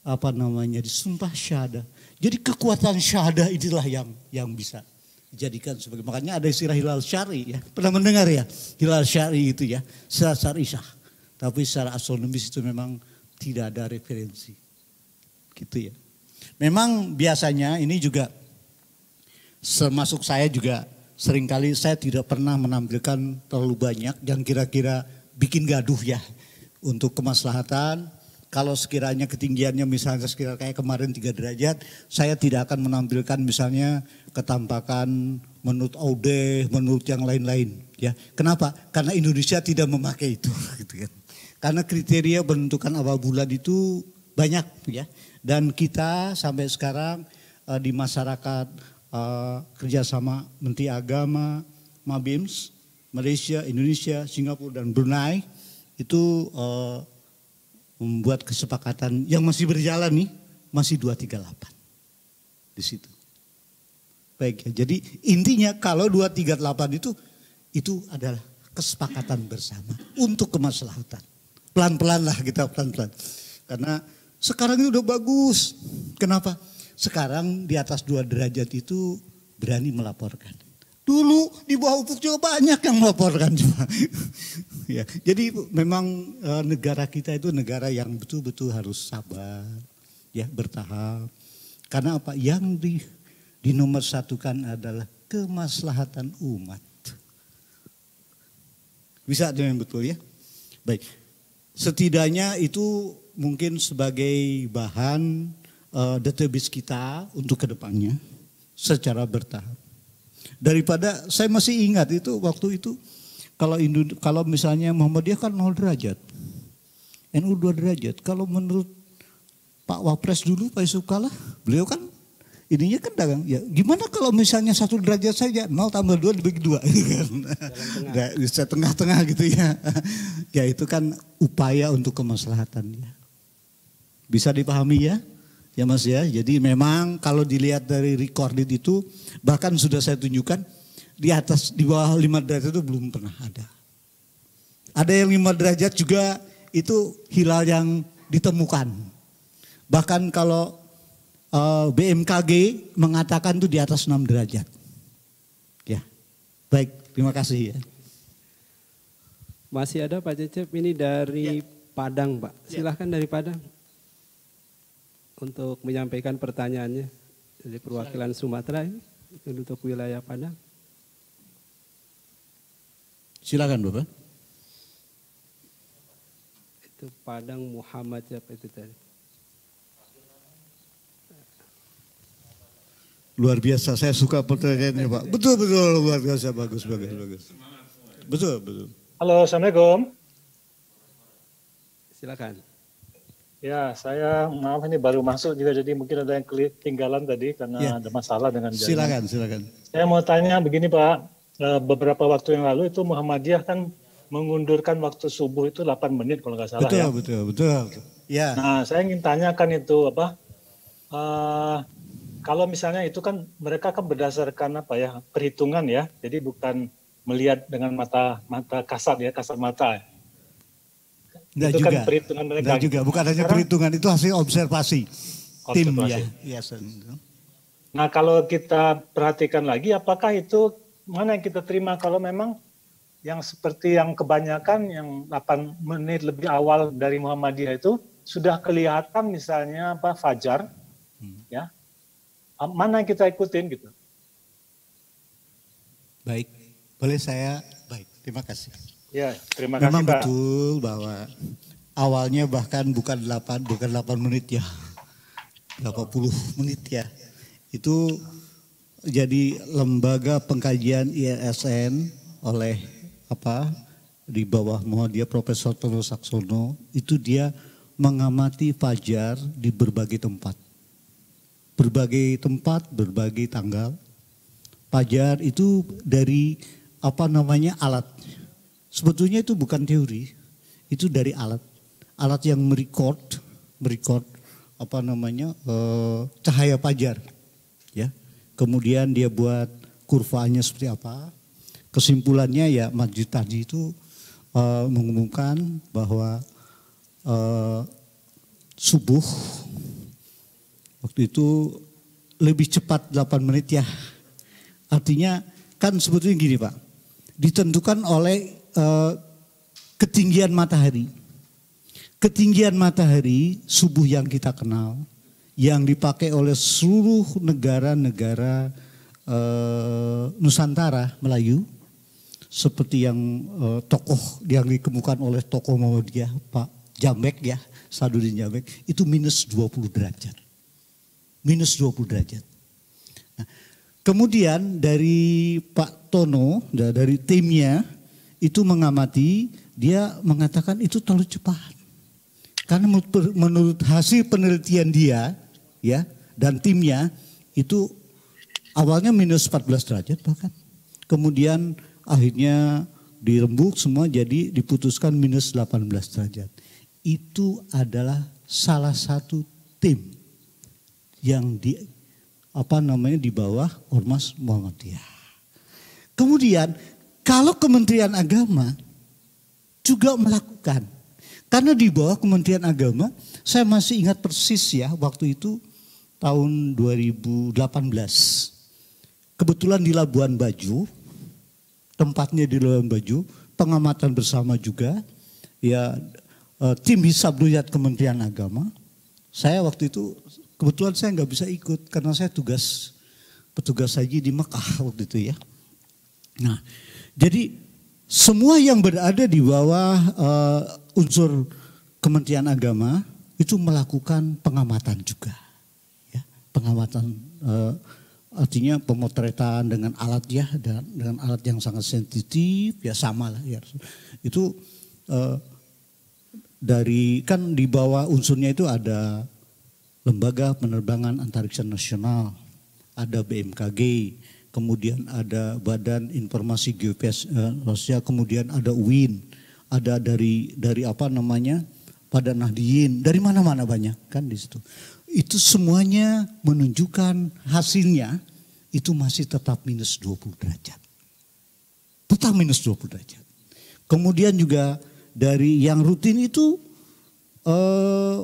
apa namanya disumpah syahadah. Jadi kekuatan syahadah itulah yang yang bisa dijadikan sebagai makanya ada istilah hilal syari ya. Pernah mendengar ya hilal syari itu ya secara syariah. Tapi secara astronomis itu memang tidak ada referensi. Gitu ya. Memang biasanya ini juga termasuk saya juga seringkali saya tidak pernah menampilkan terlalu banyak yang kira-kira bikin gaduh ya untuk kemaslahatan. Kalau sekiranya ketinggiannya misalnya sekiranya kayak kemarin tiga derajat, saya tidak akan menampilkan misalnya ketampakan menurut Aude, menurut yang lain-lain. Ya, kenapa? Karena Indonesia tidak memakai itu. <laughs> Gitu kan. Karena kriteria bentukan awal bulan itu banyak, ya. Dan kita sampai sekarang uh, di masyarakat uh, kerjasama Menteri Agama, Mabims, Malaysia, Indonesia, Singapura, dan Brunei itu uh, membuat kesepakatan yang masih berjalan nih, masih 238 di situ. Baik ya, jadi intinya kalau 238 itu, itu adalah kesepakatan bersama untuk kemaslahatan. Pelan-pelan lah kita pelan-pelan. Karena sekarang ini udah bagus. Kenapa? Sekarang di atas dua derajat itu berani melaporkan. Dulu di bawah ufuk juga banyak yang melaporkan cuma. <laughs> ya, jadi memang e, negara kita itu negara yang betul-betul harus sabar, ya bertahap. Karena apa? Yang di di nomor satukan adalah kemaslahatan umat. Bisa dengan betul ya? Baik. Setidaknya itu mungkin sebagai bahan e, database kita untuk kedepannya secara bertahap. Daripada saya masih ingat itu waktu itu kalau Indo, kalau misalnya Muhammadiyah kan nol derajat. NU dua derajat. Kalau menurut Pak Wapres dulu Pak Yusuf Kala, beliau kan ininya kan dagang. Ya, gimana kalau misalnya satu derajat saja, nol tambah dua dibagi dua, bisa <laughs> nah, tengah-tengah gitu ya. <laughs> ya itu kan upaya untuk kemaslahatan ya. Bisa dipahami ya? Ya Mas ya, jadi memang kalau dilihat dari recorded itu bahkan sudah saya tunjukkan di atas di bawah 5 derajat itu belum pernah ada. Ada yang 5 derajat juga itu hilal yang ditemukan. Bahkan kalau eh, BMKG mengatakan itu di atas 6 derajat. Ya. Baik, terima kasih ya. Masih ada Pak Cecep ini dari ya. Padang, Pak. Ya. Silahkan ya. dari Padang untuk menyampaikan pertanyaannya dari perwakilan Sumatera ini untuk wilayah Padang. Silakan Bapak. Itu Padang Muhammad siapa itu tadi? Luar biasa, saya suka pertanyaannya Pak. Betul, betul, luar biasa, bagus, bagus, bagus. Betul, betul. Halo, Assalamualaikum. Silakan. Ya, saya maaf ini baru masuk juga jadi mungkin ada yang ketinggalan tadi karena ya. ada masalah dengan jaringan. Silakan, silakan. Saya mau tanya begini Pak, eh, beberapa waktu yang lalu itu Muhammadiyah kan mengundurkan waktu subuh itu 8 menit kalau nggak salah betul, ya. Betul, betul, betul. Ya. Nah, saya ingin tanyakan itu apa? Uh, kalau misalnya itu kan mereka kan berdasarkan apa ya perhitungan ya, jadi bukan melihat dengan mata mata kasat ya kasar mata. Nggak itu kan juga. kan perhitungan mereka. Nggak juga, bukan hanya perhitungan, itu hasil observasi, observasi. tim ya. Yes. Nah kalau kita perhatikan lagi, apakah itu mana yang kita terima kalau memang yang seperti yang kebanyakan yang 8 menit lebih awal dari Muhammadiyah itu sudah kelihatan misalnya apa fajar hmm. ya ah, mana yang kita ikutin gitu baik boleh saya baik terima kasih Ya, terima Memang kasih Memang betul bahwa awalnya bahkan bukan 8, bukan 8 menit ya. 80 menit ya. Itu jadi lembaga pengkajian ISN oleh apa di bawah dia Profesor Tono Saksono itu dia mengamati fajar di berbagai tempat. Berbagai tempat, berbagai tanggal. Fajar itu dari apa namanya alat Sebetulnya itu bukan teori, itu dari alat. Alat yang merecord, merecord apa namanya eh, cahaya pajar, ya. Kemudian dia buat kurvanya seperti apa. Kesimpulannya ya Majid tadi itu eh, mengumumkan bahwa eh, subuh waktu itu lebih cepat 8 menit ya. Artinya kan sebetulnya gini Pak, ditentukan oleh Eh, ketinggian matahari. Ketinggian matahari subuh yang kita kenal yang dipakai oleh seluruh negara-negara uh, Nusantara Melayu seperti yang uh, tokoh yang dikemukakan oleh tokoh Muhammadiyah Pak Jambek ya, Sadudin Jambek itu minus 20 derajat. Minus 20 derajat. Nah, kemudian dari Pak Tono dari timnya itu mengamati, dia mengatakan itu terlalu cepat. Karena menurut, hasil penelitian dia ya dan timnya itu awalnya minus 14 derajat bahkan. Kemudian akhirnya dirembuk semua jadi diputuskan minus 18 derajat. Itu adalah salah satu tim yang di apa namanya di bawah Ormas Muhammadiyah. Kemudian kalau Kementerian Agama juga melakukan. Karena di bawah Kementerian Agama, saya masih ingat persis ya waktu itu tahun 2018. Kebetulan di Labuan Bajo, tempatnya di Labuan Bajo, pengamatan bersama juga, ya eh, tim hisab ruyat Kementerian Agama. Saya waktu itu kebetulan saya nggak bisa ikut karena saya tugas petugas haji di Mekah waktu itu ya. Nah, jadi semua yang berada di bawah uh, unsur Kementerian Agama itu melakukan pengamatan juga, ya, pengamatan uh, artinya pemotretan dengan alat ya dan dengan alat yang sangat sensitif ya sama lah ya itu uh, dari kan di bawah unsurnya itu ada lembaga penerbangan antariksa nasional, ada BMKG, kemudian ada Badan Informasi Geospasial, eh, kemudian ada UIN, ada dari dari apa namanya pada Nahdiyin, dari mana-mana banyak kan di situ. Itu semuanya menunjukkan hasilnya itu masih tetap minus 20 derajat. Tetap minus 20 derajat. Kemudian juga dari yang rutin itu eh,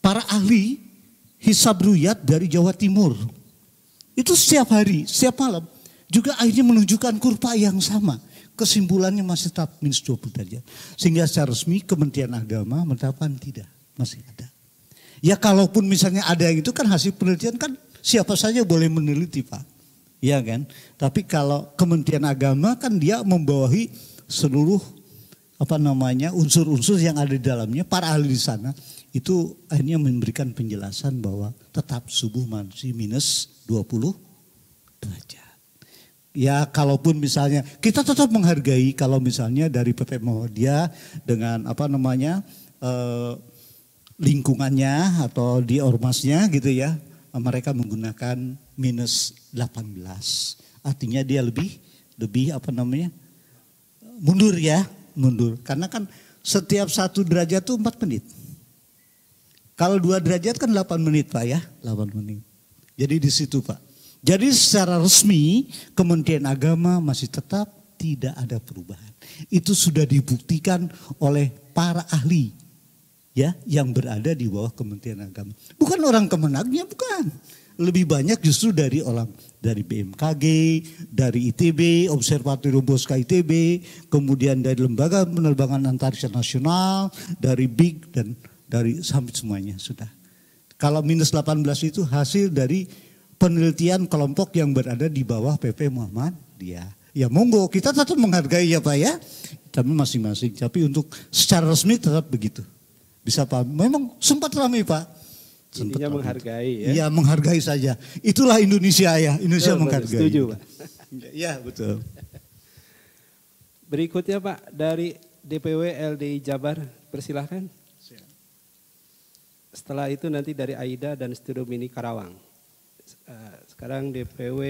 para ahli hisab ruyat dari Jawa Timur itu setiap hari, setiap malam. Juga akhirnya menunjukkan kurva yang sama. Kesimpulannya masih tetap minus 20 derajat. Sehingga secara resmi Kementerian Agama menetapkan tidak. Masih ada. Ya kalaupun misalnya ada yang itu kan hasil penelitian kan siapa saja boleh meneliti Pak. ya kan? Tapi kalau Kementerian Agama kan dia membawahi seluruh apa namanya unsur-unsur yang ada di dalamnya para ahli di sana itu akhirnya memberikan penjelasan bahwa tetap subuh masih minus 20 derajat. Ya kalaupun misalnya kita tetap menghargai kalau misalnya dari PP Mohdia dengan apa namanya eh, lingkungannya atau di ormasnya gitu ya mereka menggunakan minus 18 artinya dia lebih lebih apa namanya mundur ya mundur karena kan setiap satu derajat tuh empat menit. Kalau dua derajat kan 8 menit Pak ya, 8 menit. Jadi di situ Pak. Jadi secara resmi Kementerian Agama masih tetap tidak ada perubahan. Itu sudah dibuktikan oleh para ahli ya yang berada di bawah Kementerian Agama. Bukan orang kemenangnya, bukan. Lebih banyak justru dari orang dari BMKG, dari ITB, Observatorium Bosca ITB, kemudian dari Lembaga Penerbangan Antariksa Nasional, dari BIG dan dari sampai semuanya sudah. Kalau minus 18 itu hasil dari penelitian kelompok yang berada di bawah PP Muhammad dia. Ya monggo kita tetap menghargai ya Pak ya. Tapi masing-masing. Tapi untuk secara resmi tetap begitu. Bisa Pak. Memang sempat ramai Pak. Sempat Intinya menghargai ya. Iya menghargai saja. Itulah Indonesia ya. Indonesia betul, menghargai. Setuju Pak. Iya <laughs> betul. Berikutnya Pak dari DPW LDI Jabar. Persilahkan setelah itu nanti dari Aida dan Studio Mini Karawang. Eh, sekarang DPW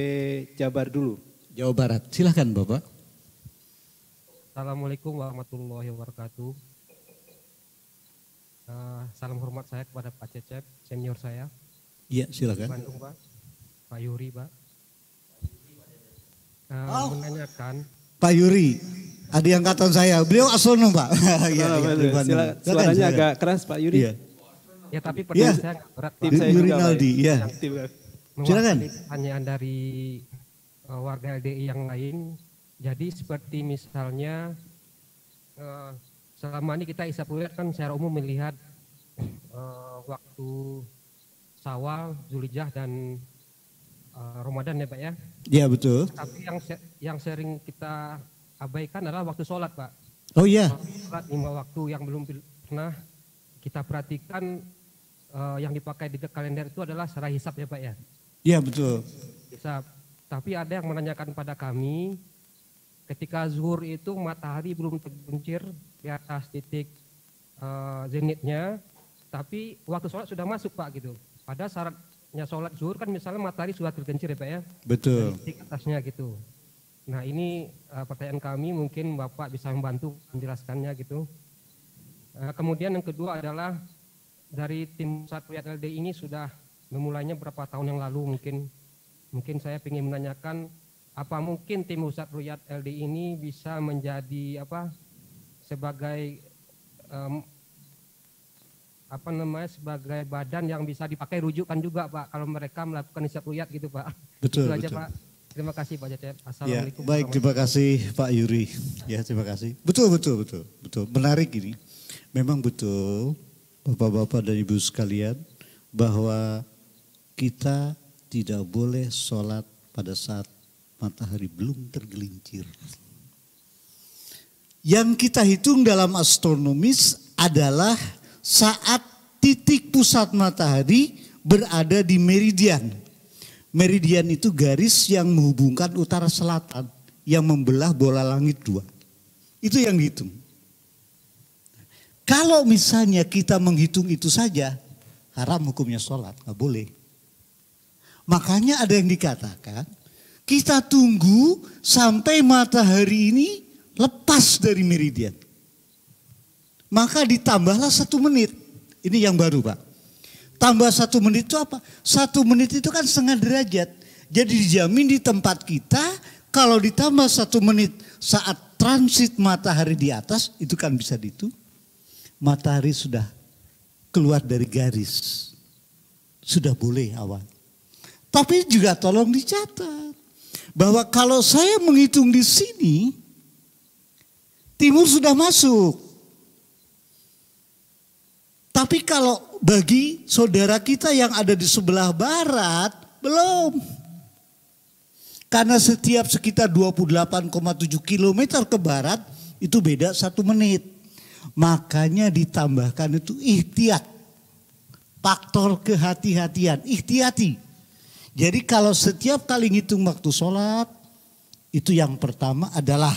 Jabar dulu. Jawa Barat, silahkan Bapak. Assalamualaikum warahmatullahi wabarakatuh. Uh, salam hormat saya kepada Pak Cecep, senior saya. Iya, silakan. Bandung, Pak. Pak Yuri, Pak. Uh, oh. Menanyakan. Pak Yuri, yang angkatan saya. Beliau asono, Pak. <laughs> Iya, iya Suaranya agak keras, Pak Yuri. Iya. Ya tapi iya. pertanyaan yeah. saya berat. Tim saya Rinaldi, ya. Silakan. Pertanyaan dari uh, warga LDI yang lain. Jadi seperti misalnya uh, selama ini kita lihat kan secara umum melihat uh, waktu Sawal, Zulijah dan uh, Ramadan ya Pak ya. Iya betul. Tapi yang yang sering kita abaikan adalah waktu sholat Pak. Oh iya. Yeah. Sholat lima waktu yang belum pernah kita perhatikan uh, yang dipakai di kalender itu adalah secara hisap ya Pak ya? Iya betul. Hisap. Tapi ada yang menanyakan pada kami ketika zuhur itu matahari belum tergelincir di atas titik uh, zenitnya, tapi waktu sholat sudah masuk Pak gitu. Pada syaratnya sholat zuhur kan misalnya matahari sudah tergencir ya Pak ya? Betul. Dari titik atasnya gitu. Nah ini uh, pertanyaan kami mungkin Bapak bisa membantu menjelaskannya gitu. kemudian yang kedua adalah dari tim pusat LD ini sudah memulainya berapa tahun yang lalu mungkin mungkin saya ingin menanyakan apa mungkin tim pusat Ruyat LD ini bisa menjadi apa sebagai um, apa namanya sebagai badan yang bisa dipakai rujukan juga Pak kalau mereka melakukan hisab ruyat gitu Pak. Betul, Itu aja betul. Pak. Terima kasih Pak Cecep. Ya, Assalamualaikum. Ya, baik, terima kasih Pak Yuri. Ya, terima kasih. Betul, betul, betul. Betul. Menarik ini. Memang betul Bapak-bapak dan Ibu sekalian, bahwa kita tidak boleh sholat pada saat matahari belum tergelincir. Yang kita hitung dalam astronomis adalah saat titik pusat matahari berada di meridian. Meridian itu garis yang menghubungkan utara selatan yang membelah bola langit dua. Itu yang dihitung. Kalau misalnya kita menghitung itu saja, haram hukumnya sholat, nggak boleh. Makanya ada yang dikatakan, kita tunggu sampai matahari ini lepas dari meridian. Maka ditambahlah satu menit. Ini yang baru Pak. Tambah satu menit itu apa? Satu menit itu kan setengah derajat. Jadi dijamin di tempat kita kalau ditambah satu menit saat transit matahari di atas itu kan bisa dihitung matahari sudah keluar dari garis. Sudah boleh awan. Tapi juga tolong dicatat bahwa kalau saya menghitung di sini timur sudah masuk. Tapi kalau bagi saudara kita yang ada di sebelah barat belum. Karena setiap sekitar 28,7 km ke barat itu beda satu menit. Makanya ditambahkan itu ikhtiat. Faktor kehati-hatian, ikhtiati. Jadi kalau setiap kali ngitung waktu sholat, itu yang pertama adalah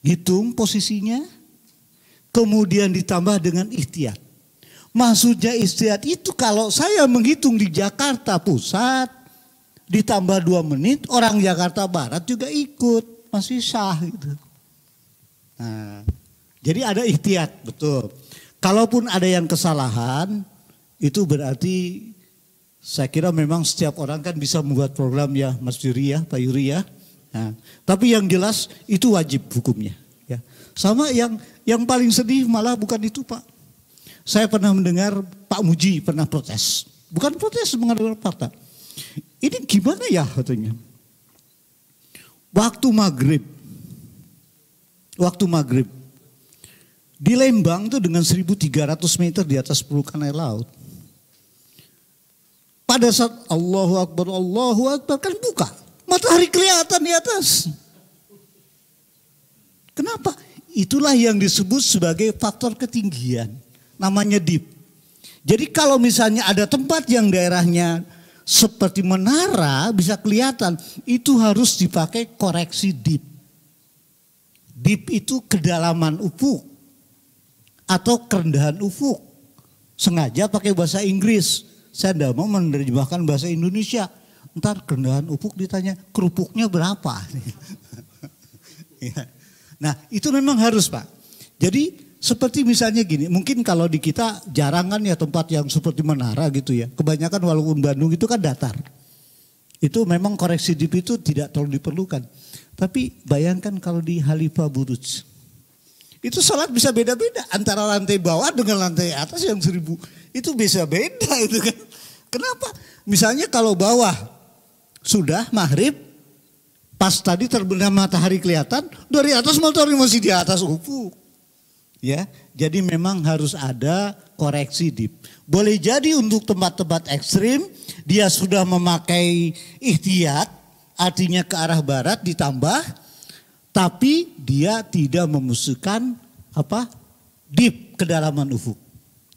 hitung posisinya, kemudian ditambah dengan ikhtiat. Maksudnya ikhtiat itu kalau saya menghitung di Jakarta Pusat, ditambah dua menit, orang Jakarta Barat juga ikut, masih sah gitu. Nah, jadi ada ikhtiat, betul. Kalaupun ada yang kesalahan, itu berarti saya kira memang setiap orang kan bisa membuat program ya Mas Yuri ya, Pak Yuri ya. Nah, tapi yang jelas itu wajib hukumnya. Ya. Sama yang yang paling sedih malah bukan itu Pak. Saya pernah mendengar Pak Muji pernah protes. Bukan protes mengadakan partai. Ini gimana ya katanya. Waktu maghrib. Waktu maghrib di Lembang itu dengan 1300 meter di atas permukaan air laut. Pada saat Allahu Akbar, Allahu Akbar kan buka. Matahari kelihatan di atas. Kenapa? Itulah yang disebut sebagai faktor ketinggian. Namanya dip. Jadi kalau misalnya ada tempat yang daerahnya seperti menara bisa kelihatan. Itu harus dipakai koreksi dip. Dip itu kedalaman upuk atau kerendahan ufuk. Sengaja pakai bahasa Inggris. Saya tidak mau menerjemahkan bahasa Indonesia. Ntar kerendahan ufuk ditanya kerupuknya berapa. <laughs> Ya. nah itu memang harus Pak. Jadi seperti misalnya gini, mungkin kalau di kita jarang kan ya tempat yang seperti menara gitu ya. Kebanyakan walaupun Bandung itu kan datar. Itu memang koreksi dip itu tidak terlalu diperlukan. Tapi bayangkan kalau di Halifah Buruj itu sholat bisa beda-beda antara lantai bawah dengan lantai atas yang seribu. Itu bisa beda <laughs> itu kan. Kenapa? Misalnya kalau bawah sudah maghrib, pas tadi terbenam matahari kelihatan, dari atas matahari masih di atas ufuk. Ya, jadi memang harus ada koreksi dip. Boleh jadi untuk tempat-tempat ekstrim dia sudah memakai ihtiyat, artinya ke arah barat ditambah tapi dia tidak memusuhkan apa? deep kedalaman ufuk.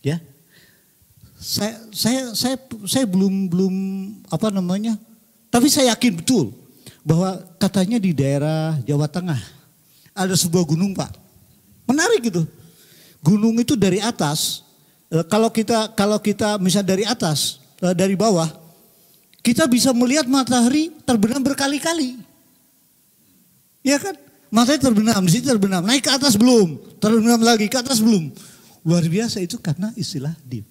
Ya. Saya saya saya saya belum belum apa namanya? Tapi saya yakin betul bahwa katanya di daerah Jawa Tengah ada sebuah gunung, Pak. Menarik gitu. Gunung itu dari atas eh, kalau kita kalau kita misal dari atas eh, dari bawah kita bisa melihat matahari terbenam berkali-kali. Ya kan? Matanya terbenam, di sini terbenam. Naik ke atas belum, terbenam lagi, ke atas belum. Luar biasa itu karena istilah deep.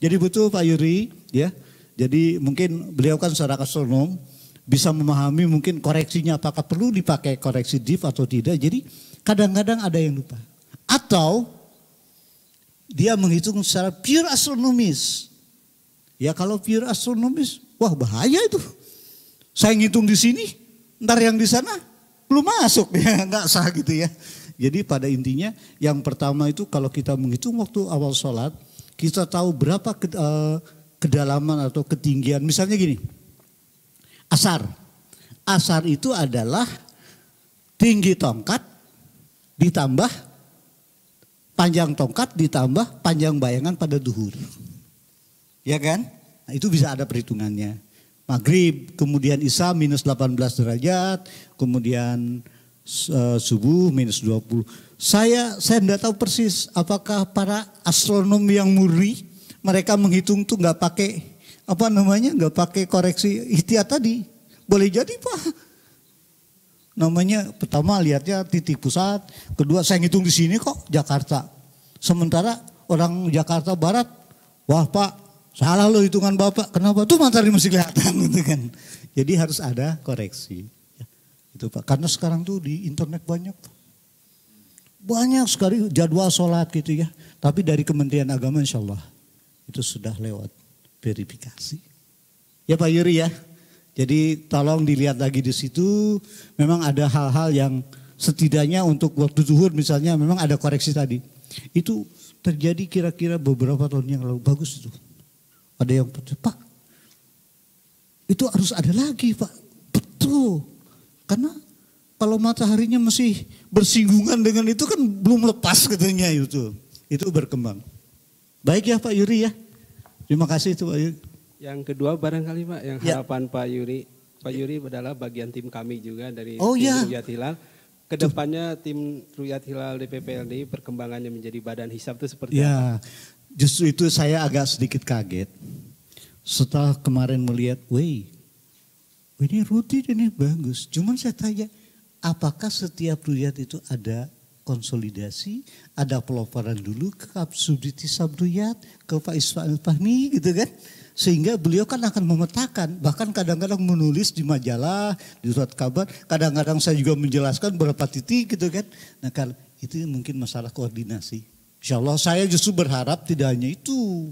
Jadi butuh Pak Yuri, ya. Jadi mungkin beliau kan secara astronom, bisa memahami mungkin koreksinya apakah perlu dipakai koreksi deep atau tidak. Jadi kadang-kadang ada yang lupa. Atau dia menghitung secara pure astronomis. Ya kalau pure astronomis, wah bahaya itu. Saya ngitung di sini, ntar yang di sana belum masuk <laughs> ya nggak sah gitu ya. Jadi pada intinya yang pertama itu kalau kita menghitung waktu awal sholat kita tahu berapa ke, uh, kedalaman atau ketinggian. Misalnya gini, asar. Asar itu adalah tinggi tongkat ditambah panjang tongkat ditambah panjang bayangan pada duhur. Ya kan? Nah, itu bisa ada perhitungannya maghrib, kemudian isya minus 18 derajat, kemudian uh, subuh minus 20. Saya saya tidak tahu persis apakah para astronom yang murni mereka menghitung tuh nggak pakai apa namanya nggak pakai koreksi ikhtiar tadi. Boleh jadi pak. Namanya pertama lihatnya titik pusat, kedua saya ngitung di sini kok Jakarta. Sementara orang Jakarta Barat, wah pak Salah lo hitungan Bapak, kenapa? Tuh matahari masih kelihatan gitu kan. Jadi harus ada koreksi. itu Pak, karena sekarang tuh di internet banyak Banyak sekali jadwal sholat gitu ya. Tapi dari Kementerian Agama insya Allah itu sudah lewat verifikasi. Ya Pak Yuri ya. Jadi tolong dilihat lagi di situ. Memang ada hal-hal yang setidaknya untuk waktu zuhur misalnya memang ada koreksi tadi. Itu terjadi kira-kira beberapa tahun yang lalu. Bagus itu. Ada yang putus. Pak, itu harus ada lagi Pak. Betul. Karena kalau mataharinya masih bersinggungan dengan itu kan belum lepas katanya itu. Itu berkembang. Baik ya Pak Yuri ya. Terima kasih itu Pak Yuri. Yang kedua barangkali Pak, yang ya. harapan ya. Pak Yuri. Pak Yuri adalah bagian tim kami juga dari oh, tim ya. Ruyat Hilal. Kedepannya tim Ruyat Hilal DPPLD perkembangannya menjadi badan hisap itu seperti ya. apa? Justru itu saya agak sedikit kaget. Setelah kemarin melihat, wey, ini rutin ini bagus. Cuman saya tanya, apakah setiap ruyat itu ada konsolidasi, ada pelaporan dulu ke Kapsuditi Sabduyat, ke Pak Ismail Fahmi gitu kan. Sehingga beliau kan akan memetakan, bahkan kadang-kadang menulis di majalah, di surat kabar, kadang-kadang saya juga menjelaskan berapa titik gitu kan. Nah kalau itu mungkin masalah koordinasi. Insya Allah saya justru berharap tidak hanya itu.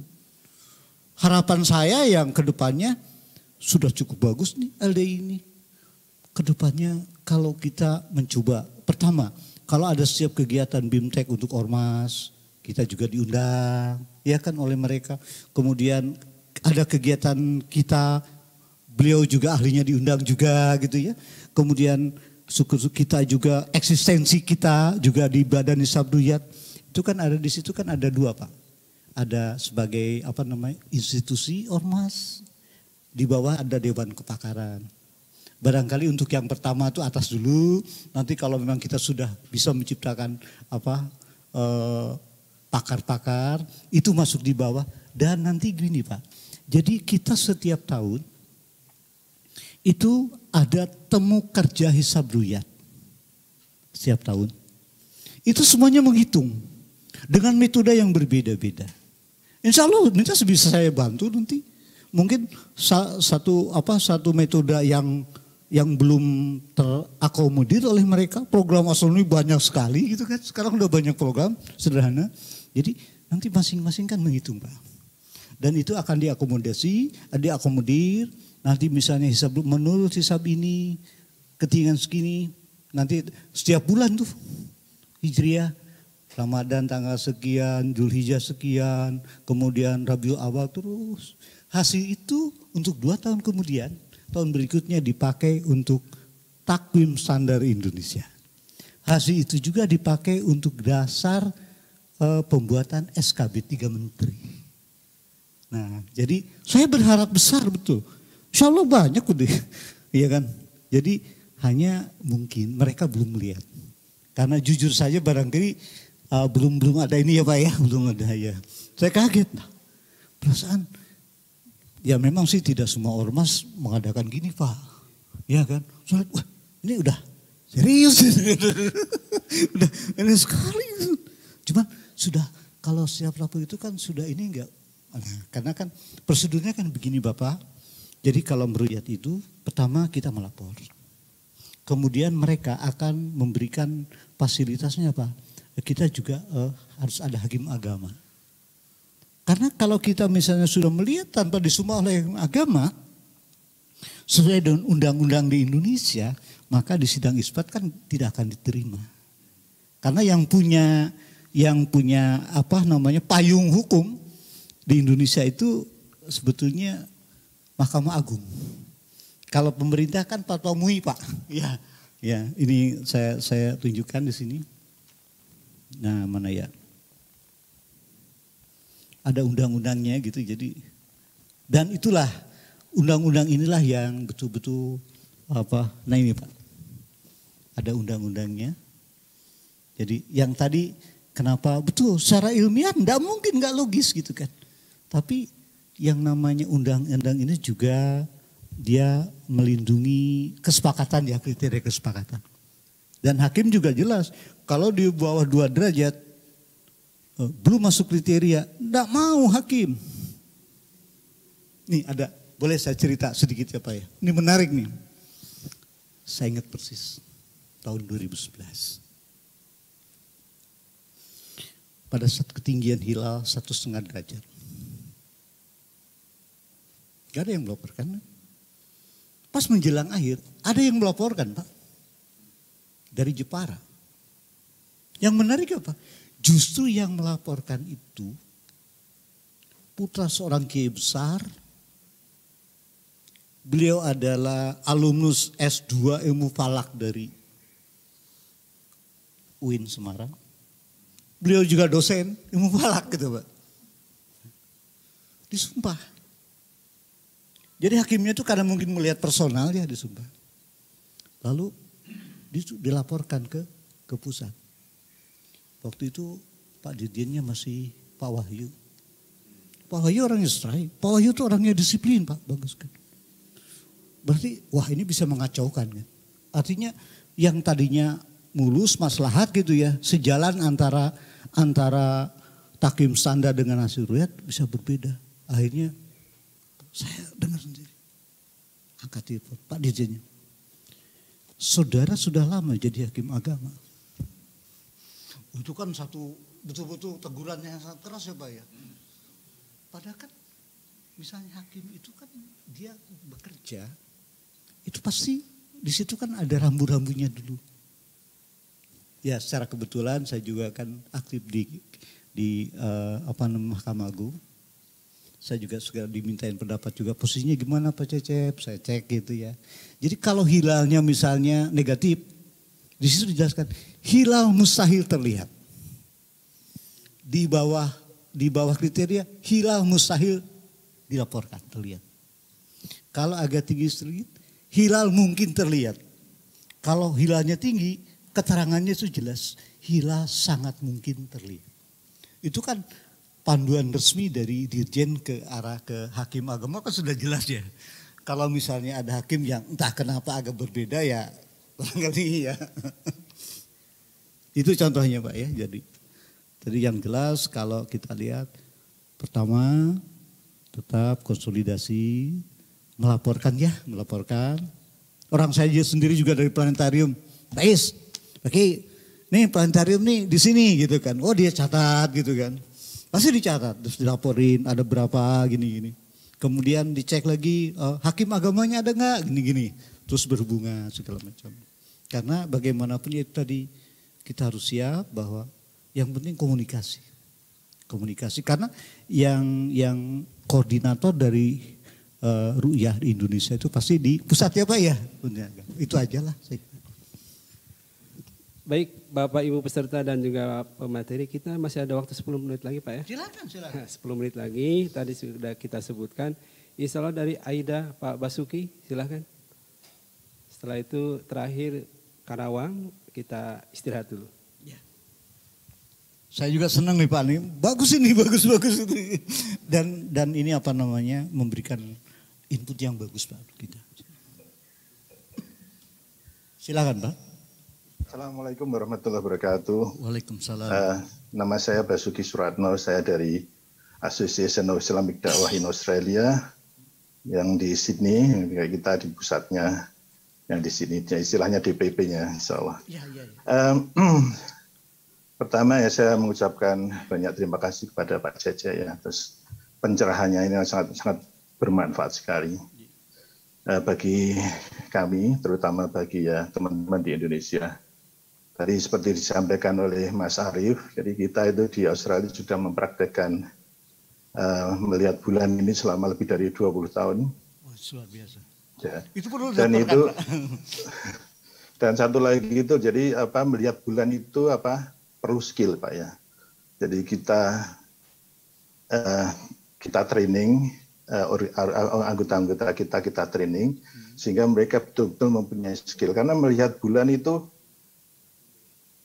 Harapan saya yang kedepannya sudah cukup bagus nih LDI ini. Kedepannya kalau kita mencoba, pertama kalau ada setiap kegiatan BIMTEK untuk Ormas, kita juga diundang, ya kan oleh mereka. Kemudian ada kegiatan kita, beliau juga ahlinya diundang juga gitu ya. Kemudian syukur kita juga eksistensi kita juga di badan Sabduyat itu kan ada di situ kan ada dua Pak. Ada sebagai apa namanya institusi ormas. Di bawah ada Dewan Kepakaran. Barangkali untuk yang pertama itu atas dulu. Nanti kalau memang kita sudah bisa menciptakan apa pakar eh, pakar-pakar itu masuk di bawah dan nanti gini Pak. Jadi kita setiap tahun itu ada temu kerja hisab ruyat setiap tahun. Itu semuanya menghitung. Dengan metode yang berbeda-beda. Insya Allah minta bisa saya bantu nanti. Mungkin satu apa satu metode yang yang belum terakomodir oleh mereka. Program astronomi banyak sekali gitu kan. Sekarang udah banyak program sederhana. Jadi nanti masing-masing kan menghitung Pak. Dan itu akan diakomodasi, diakomodir. Nanti misalnya hisab menurut hisab ini, ketinggian segini. Nanti setiap bulan tuh Hijriah Ramadan tanggal sekian, Julhijjah sekian, kemudian Rabiul Awal terus. Hasil itu untuk dua tahun kemudian, tahun berikutnya dipakai untuk takwim standar Indonesia. Hasil itu juga dipakai untuk dasar e, pembuatan SKB tiga Menteri. Nah, jadi saya berharap besar betul. Insya Allah banyak udah, <laughs> iya kan? Jadi hanya mungkin mereka belum melihat. Karena jujur saja barangkali uh, belum belum ada ini ya Pak ya, <laughs> belum ada ya. Saya kaget. Nah, perasaan ya memang sih tidak semua ormas mengadakan gini Pak. Ya kan? Soalnya wah, ini udah serius. <laughs> udah ini sekali. Cuman sudah kalau siap lapor itu kan sudah ini enggak Nah, karena kan prosedurnya kan begini Bapak. Jadi kalau meruyat itu pertama kita melapor. Kemudian mereka akan memberikan fasilitasnya Pak kita juga uh, harus ada hakim agama. Karena kalau kita misalnya sudah melihat tanpa disumpah oleh agama, sesuai dengan undang-undang di Indonesia, maka di sidang isbat kan tidak akan diterima. Karena yang punya yang punya apa namanya payung hukum di Indonesia itu sebetulnya Mahkamah Agung. Kalau pemerintah kan fatwa MUI, Pak. Ya. Ya, ini saya saya tunjukkan di sini. Nah, mana ya? Ada undang-undangnya gitu. Jadi dan itulah undang-undang inilah yang betul-betul apa? Nah, ini Pak. Ada undang-undangnya. Jadi yang tadi kenapa betul secara ilmiah tidak mungkin nggak logis gitu kan. Tapi yang namanya undang-undang ini juga dia melindungi kesepakatan ya kriteria kesepakatan. Dan hakim juga jelas kalau di bawah dua derajat, eh, belum masuk kriteria, tidak mau hakim. Nih ada, boleh saya cerita sedikit ya Pak ya. Ini menarik nih. Saya ingat persis, tahun 2011. Pada saat ketinggian hilal satu setengah derajat. Gak ada yang melaporkan. Pas menjelang akhir, ada yang melaporkan Pak. Dari Jepara. Yang menarik apa? Justru yang melaporkan itu putra seorang kiai besar. Beliau adalah alumnus S2 ilmu falak dari UIN Semarang. Beliau juga dosen ilmu falak gitu Pak. Disumpah. Jadi hakimnya itu karena mungkin melihat personal ya disumpah. Lalu dilaporkan ke ke pusat. Waktu itu Pak Dirjennya masih Pak Wahyu. Hmm. Pak Wahyu orangnya serai. Pak Wahyu itu orangnya disiplin Pak. Bagus kan. Berarti wah ini bisa mengacaukan kan. Artinya yang tadinya mulus maslahat gitu ya. Sejalan antara antara takim standar dengan hasil ruyat bisa berbeda. Akhirnya saya dengar sendiri. Angkat telepon Pak Dirjennya. Saudara sudah lama jadi hakim agama. Itu kan satu betul-betul teguran yang sangat keras ya Pak ya. Padahal kan misalnya hakim itu kan dia bekerja itu pasti di situ kan ada rambu-rambunya dulu. Ya secara kebetulan saya juga kan aktif di di uh, apa namanya Mahkamah Agung. Saya juga suka dimintain pendapat juga posisinya gimana Pak Cecep, saya cek gitu ya. Jadi kalau hilalnya misalnya negatif, di situ dijelaskan hilal mustahil terlihat. Di bawah di bawah kriteria hilal mustahil dilaporkan terlihat. Kalau agak tinggi sedikit, hilal mungkin terlihat. Kalau hilalnya tinggi, keterangannya itu jelas. Hilal sangat mungkin terlihat. Itu kan panduan resmi dari dirjen ke arah ke hakim agama kan sudah jelas ya. Kalau misalnya ada hakim yang entah kenapa agak berbeda ya Barangkali ya. Itu contohnya Pak ya. Jadi jadi yang jelas kalau kita lihat pertama tetap konsolidasi melaporkan ya, melaporkan. Orang saya sendiri juga dari planetarium. Tais, Oke, nih planetarium nih di sini gitu kan. Oh dia catat gitu kan. Pasti dicatat, terus dilaporin ada berapa gini-gini. Kemudian dicek lagi, uh, hakim agamanya ada nggak gini-gini. Terus berhubungan segala macam. Karena bagaimanapun ya itu tadi kita harus siap bahwa yang penting komunikasi. Komunikasi karena yang yang koordinator dari uh, ruyah di Indonesia itu pasti di pusat ya Pak ya. Itu aja lah Baik, Bapak Ibu peserta dan juga pemateri, kita masih ada waktu 10 menit lagi Pak ya. Silakan, silakan. 10 <laughs> menit lagi, tadi sudah kita sebutkan. Insya Allah dari Aida Pak Basuki, silakan. Setelah itu terakhir Karawang, kita istirahat dulu. Ya. Saya juga senang nih Pak nih. Bagus ini, bagus bagus ini. Dan dan ini apa namanya memberikan input yang bagus Pak kita. Silakan Pak. Assalamualaikum warahmatullahi wabarakatuh. Waalaikumsalam. Uh, nama saya Basuki Suratno, saya dari Association of Islamic Dawah in Australia yang di Sydney, kita di pusatnya yang di sini ya, istilahnya DPP-nya Insya Allah. Ya, ya, ya. Um, pertama ya saya mengucapkan banyak terima kasih kepada Pak Cece ya terus pencerahannya ini sangat sangat bermanfaat sekali uh, bagi kami terutama bagi ya teman-teman di Indonesia. Tadi seperti disampaikan oleh Mas Arief, jadi kita itu di Australia sudah mempraktekkan uh, melihat bulan ini selama lebih dari 20 tahun. Oh, luar biasa Ya. Itu perlu dan itu <laughs> dan satu lagi itu jadi apa melihat bulan itu apa perlu skill pak ya. Jadi kita eh, kita training anggota eh, anggota-anggota kita kita training hmm. sehingga mereka betul-betul mempunyai skill karena melihat bulan itu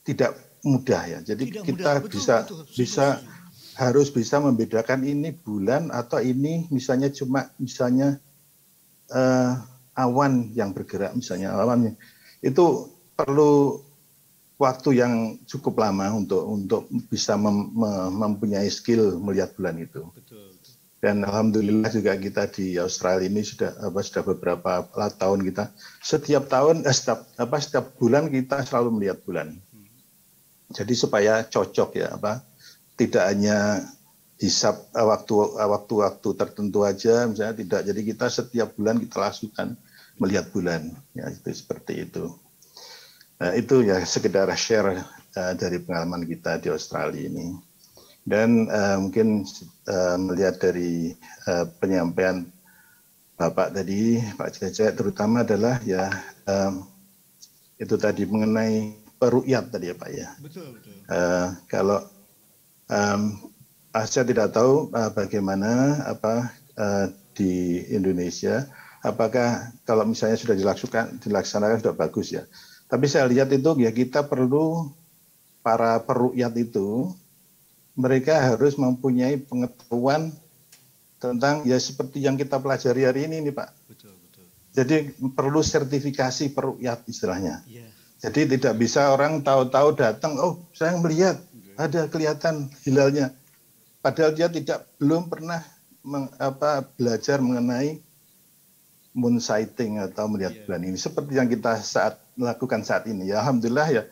tidak mudah ya. Jadi tidak kita mudah. bisa betul, betul. bisa harus bisa membedakan ini bulan atau ini misalnya cuma misalnya uh, awan yang bergerak misalnya awannya itu perlu waktu yang cukup lama untuk untuk bisa mem, me, mempunyai skill melihat bulan itu. Dan alhamdulillah juga kita di Australia ini sudah apa sudah beberapa tahun kita setiap tahun eh, setiap apa setiap bulan kita selalu melihat bulan. Hmm. Jadi supaya cocok ya apa tidak hanya hisap eh, waktu eh, waktu tertentu aja misalnya tidak jadi kita setiap bulan kita lakukan melihat bulan ya itu seperti itu nah, itu ya sekedar share uh, dari pengalaman kita di Australia ini dan uh, mungkin uh, melihat dari uh, penyampaian Bapak tadi Pak Cecek terutama adalah ya um, itu tadi mengenai peruyat tadi ya Pak ya betul betul uh, kalau um, Ah, saya tidak tahu ah, bagaimana apa ah, di Indonesia apakah kalau misalnya sudah dilaksanakan dilaksanakan sudah bagus ya. Tapi saya lihat itu ya kita perlu para perukyat itu mereka harus mempunyai pengetahuan tentang ya seperti yang kita pelajari hari ini nih Pak. Betul, betul. Jadi perlu sertifikasi perukyat istilahnya. Yeah. Jadi tidak bisa orang tahu-tahu datang, oh saya melihat iya. ada kelihatan hilalnya padahal dia tidak belum pernah meng, apa, belajar mengenai moon sighting atau melihat iya. bulan ini seperti yang kita saat lakukan saat ini ya alhamdulillah ya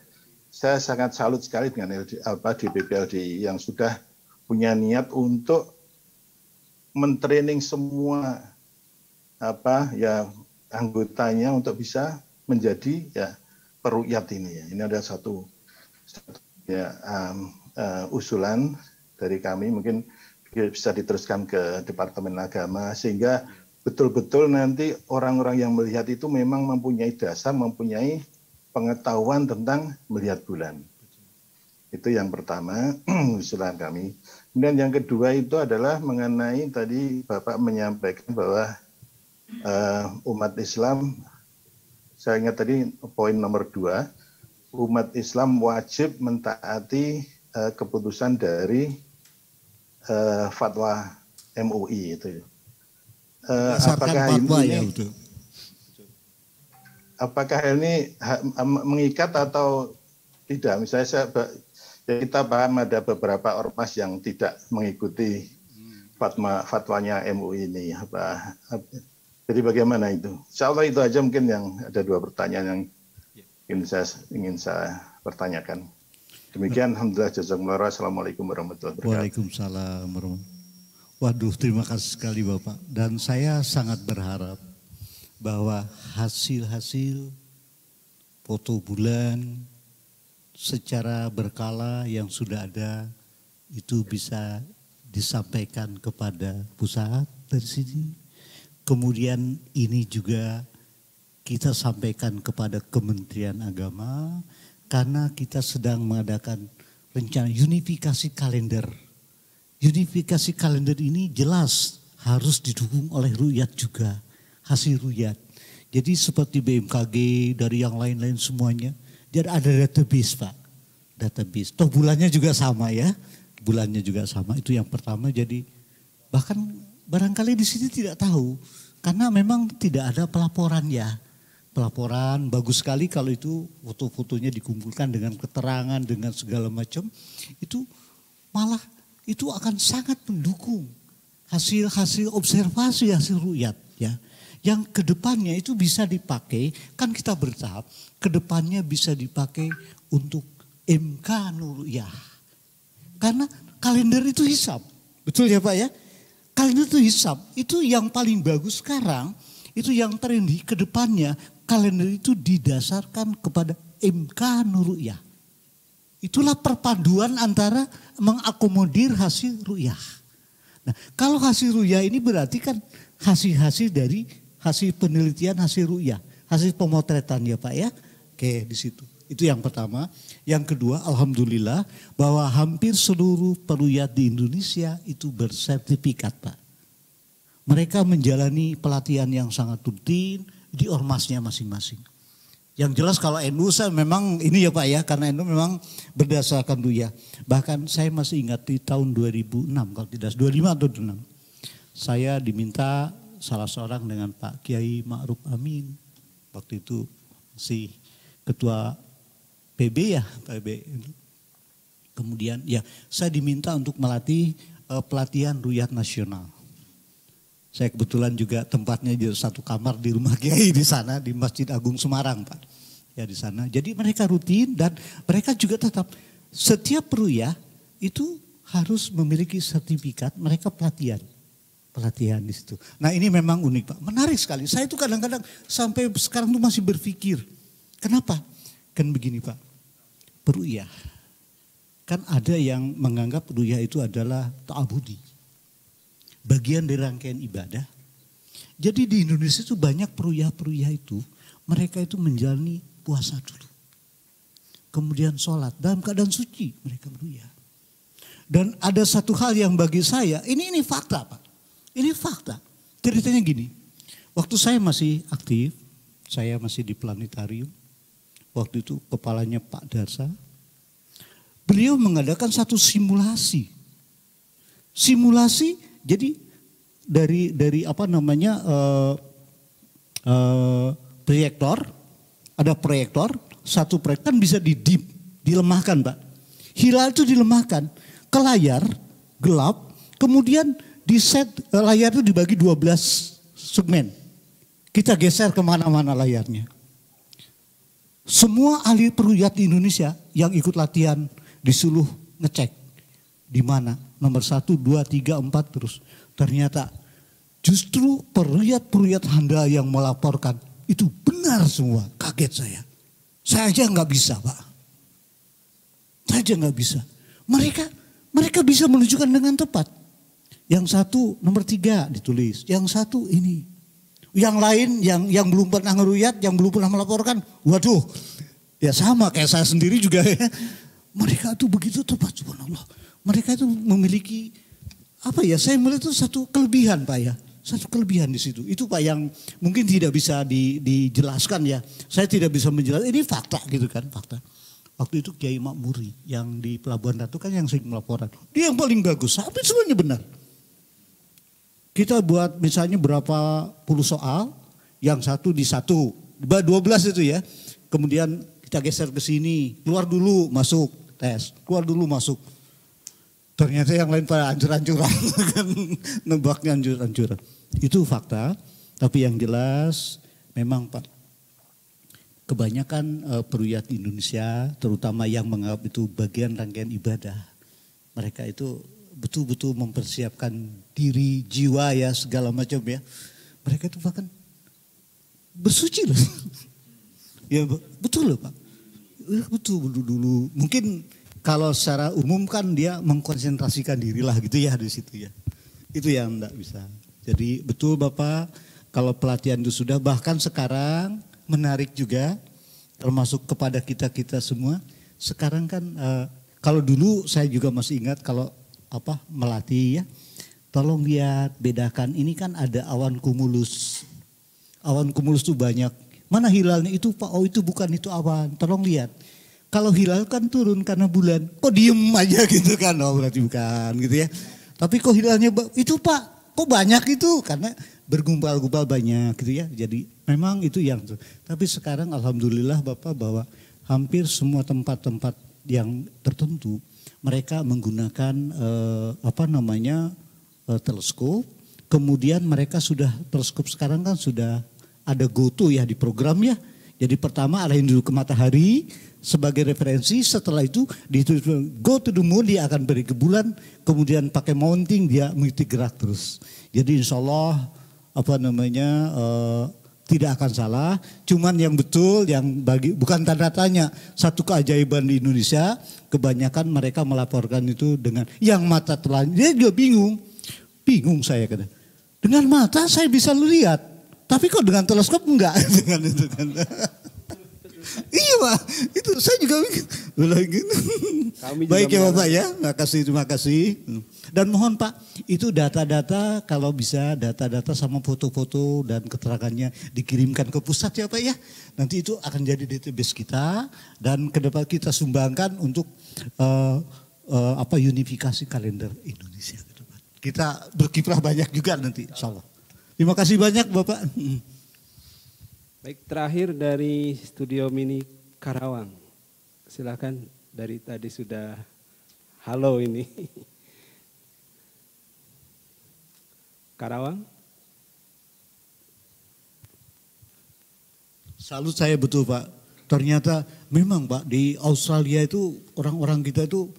saya sangat salut sekali dengan LD, apa BPLD yang sudah punya niat untuk mentraining semua apa ya anggotanya untuk bisa menjadi ya perukyat ini ya. Ini ada satu, satu ya, um, uh, usulan dari kami mungkin bisa diteruskan ke Departemen Agama sehingga betul-betul nanti orang-orang yang melihat itu memang mempunyai dasar, mempunyai pengetahuan tentang melihat bulan. Itu yang pertama usulan <clears throat> kami. Kemudian yang kedua itu adalah mengenai tadi Bapak menyampaikan bahwa uh, umat Islam, saya ingat tadi poin nomor dua, umat Islam wajib mentaati uh, keputusan dari uh, fatwa MUI itu. Uh, apakah ini, ya, apakah ini mengikat atau tidak? Misalnya saya, ya kita paham ada beberapa ormas yang tidak mengikuti fatwa fatwanya MUI ini. Apa, apa, jadi bagaimana itu? Insya Allah itu aja mungkin yang ada dua pertanyaan yang ingin saya ingin saya pertanyakan. Demikian, Alhamdulillah, jazakumullah. Assalamualaikum warahmatullahi wabarakatuh. Waalaikumsalam warahmatullahi Waduh, terima kasih sekali Bapak. Dan saya sangat berharap bahwa hasil-hasil foto bulan secara berkala yang sudah ada itu bisa disampaikan kepada pusat dari sini. Kemudian ini juga kita sampaikan kepada Kementerian Agama, karena kita sedang mengadakan rencana unifikasi kalender. Unifikasi kalender ini jelas harus didukung oleh ruyat juga, hasil ruyat. Jadi seperti BMKG dari yang lain-lain semuanya, jadi ada database Pak, database. Toh bulannya juga sama ya, bulannya juga sama. Itu yang pertama. Jadi bahkan barangkali di sini tidak tahu karena memang tidak ada pelaporan ya pelaporan. Bagus sekali kalau itu foto-fotonya dikumpulkan dengan keterangan, dengan segala macam. Itu malah itu akan sangat mendukung hasil-hasil observasi, hasil ruyat. Ya. Yang kedepannya itu bisa dipakai, kan kita bertahap, kedepannya bisa dipakai untuk MK ya Karena kalender itu hisap. Betul ya Pak ya? Kalender itu hisap. Itu yang paling bagus sekarang itu yang trendy kedepannya kalender itu didasarkan kepada Nur nuruyah. Itulah perpaduan antara mengakomodir hasil ruyah. Nah, kalau hasil ruyah ini berarti kan hasil-hasil dari hasil penelitian hasil ruyah, hasil pemotretan ya Pak ya. Oke, di situ. Itu yang pertama. Yang kedua, alhamdulillah bahwa hampir seluruh peruyat di Indonesia itu bersertifikat, Pak. Mereka menjalani pelatihan yang sangat rutin, di ormasnya masing-masing. Yang jelas kalau NU saya memang ini ya Pak ya karena NU memang berdasarkan Buya. Bahkan saya masih ingat di tahun 2006 kalau tidak 25 atau 26. Saya diminta salah seorang dengan Pak Kiai Ma'ruf Amin. Waktu itu si ketua PB ya, PB. Kemudian ya saya diminta untuk melatih uh, pelatihan ruyat nasional saya kebetulan juga tempatnya di satu kamar di rumah Kiai di sana di Masjid Agung Semarang, Pak. Ya di sana. Jadi mereka rutin dan mereka juga tetap setiap ya itu harus memiliki sertifikat mereka pelatihan pelatihan di situ. Nah ini memang unik pak, menarik sekali. Saya itu kadang-kadang sampai sekarang tuh masih berpikir, kenapa? Kan begini pak, peruyah. Kan ada yang menganggap peruyah itu adalah ta'abudi bagian dari rangkaian ibadah. Jadi di Indonesia itu banyak peruyah-peruyah itu, mereka itu menjalani puasa dulu. Kemudian sholat, dalam keadaan suci mereka beruyah. Dan ada satu hal yang bagi saya, ini ini fakta Pak. Ini fakta. Ceritanya gini, waktu saya masih aktif, saya masih di planetarium. Waktu itu kepalanya Pak Darsa. Beliau mengadakan satu simulasi. Simulasi jadi dari dari apa namanya uh, uh, proyektor ada proyektor satu proyektor kan bisa di dim dilemahkan pak hilal itu dilemahkan ke layar gelap kemudian di set uh, layar itu dibagi 12 segmen kita geser kemana-mana layarnya semua ahli peruyat di Indonesia yang ikut latihan disuruh ngecek di mana nomor satu, dua, tiga, empat terus. Ternyata justru perlihat-perlihat Anda yang melaporkan itu benar semua. Kaget saya. Saya aja nggak bisa Pak. Saya aja nggak bisa. Mereka mereka bisa menunjukkan dengan tepat. Yang satu nomor tiga ditulis. Yang satu ini. Yang lain yang yang belum pernah ngeruyat, yang belum pernah melaporkan. Waduh, ya sama kayak saya sendiri juga ya. Mereka tuh begitu tepat subhanallah mereka itu memiliki apa ya? Saya melihat itu satu kelebihan, Pak ya. Satu kelebihan di situ. Itu Pak yang mungkin tidak bisa di, dijelaskan ya. Saya tidak bisa menjelaskan. Ini fakta gitu kan, fakta. Waktu itu Kiai Makmuri yang di Pelabuhan Ratu kan yang sering melaporkan, Dia yang paling bagus, tapi semuanya benar. Kita buat misalnya berapa puluh soal, yang satu di satu, dua belas itu ya. Kemudian kita geser ke sini, keluar dulu masuk tes, keluar dulu masuk Ternyata yang lain pada ancur anjuran <laughs> kan nebaknya ancur-ancuran. Itu fakta, tapi yang jelas memang Pak, kebanyakan uh, peruyat di Indonesia, terutama yang menganggap itu bagian rangkaian ibadah, mereka itu betul-betul mempersiapkan diri, jiwa ya segala macam ya. Mereka itu bahkan bersuci loh. <laughs> ya betul loh Pak. Ya, betul dulu dulu mungkin kalau secara umum kan dia mengkonsentrasikan dirilah gitu ya di situ ya. Itu yang enggak bisa. Jadi betul Bapak kalau pelatihan itu sudah bahkan sekarang menarik juga termasuk kepada kita-kita semua. Sekarang kan uh, kalau dulu saya juga masih ingat kalau apa melatih ya. Tolong lihat bedakan ini kan ada awan kumulus. Awan kumulus itu banyak. Mana hilalnya itu Pak? Oh itu bukan itu awan. Tolong lihat kalau hilal kan turun karena bulan. Kok diem aja <laughs> gitu kan? Oh berarti bukan gitu ya. Tapi kok hilalnya itu pak kok banyak itu karena bergumpal-gumpal banyak gitu ya. Jadi memang itu yang Tapi sekarang alhamdulillah bapak bahwa hampir semua tempat-tempat yang tertentu mereka menggunakan eh, apa namanya eh, teleskop. Kemudian mereka sudah teleskop sekarang kan sudah ada goto ya di program ya jadi pertama arahin dulu ke matahari sebagai referensi, setelah itu dihitung go to the moon dia akan beri ke bulan, kemudian pakai mounting dia mengikuti gerak terus. Jadi insya Allah apa namanya uh, tidak akan salah, cuman yang betul yang bagi bukan tanda tanya satu keajaiban di Indonesia kebanyakan mereka melaporkan itu dengan yang mata telanjang dia juga bingung, bingung saya kadang. Dengan mata saya bisa lihat tapi kok dengan teleskop enggak <laughs> dengan itu kan. iya pak, itu saya juga mikir. gitu. Baik ya bapak ya, terima kasih, terima kasih. Dan mohon pak, itu data-data kalau bisa data-data sama foto-foto dan keterangannya dikirimkan ke pusat ya pak ya. Nanti itu akan jadi database kita dan kedepan kita sumbangkan untuk uh, uh, apa unifikasi kalender Indonesia Kita berkiprah banyak juga nanti, insya Terima kasih banyak Bapak. Baik, terakhir dari Studio Mini Karawang. Silahkan dari tadi sudah halo ini. Karawang. Salut saya betul Pak. Ternyata memang Pak di Australia itu orang-orang kita itu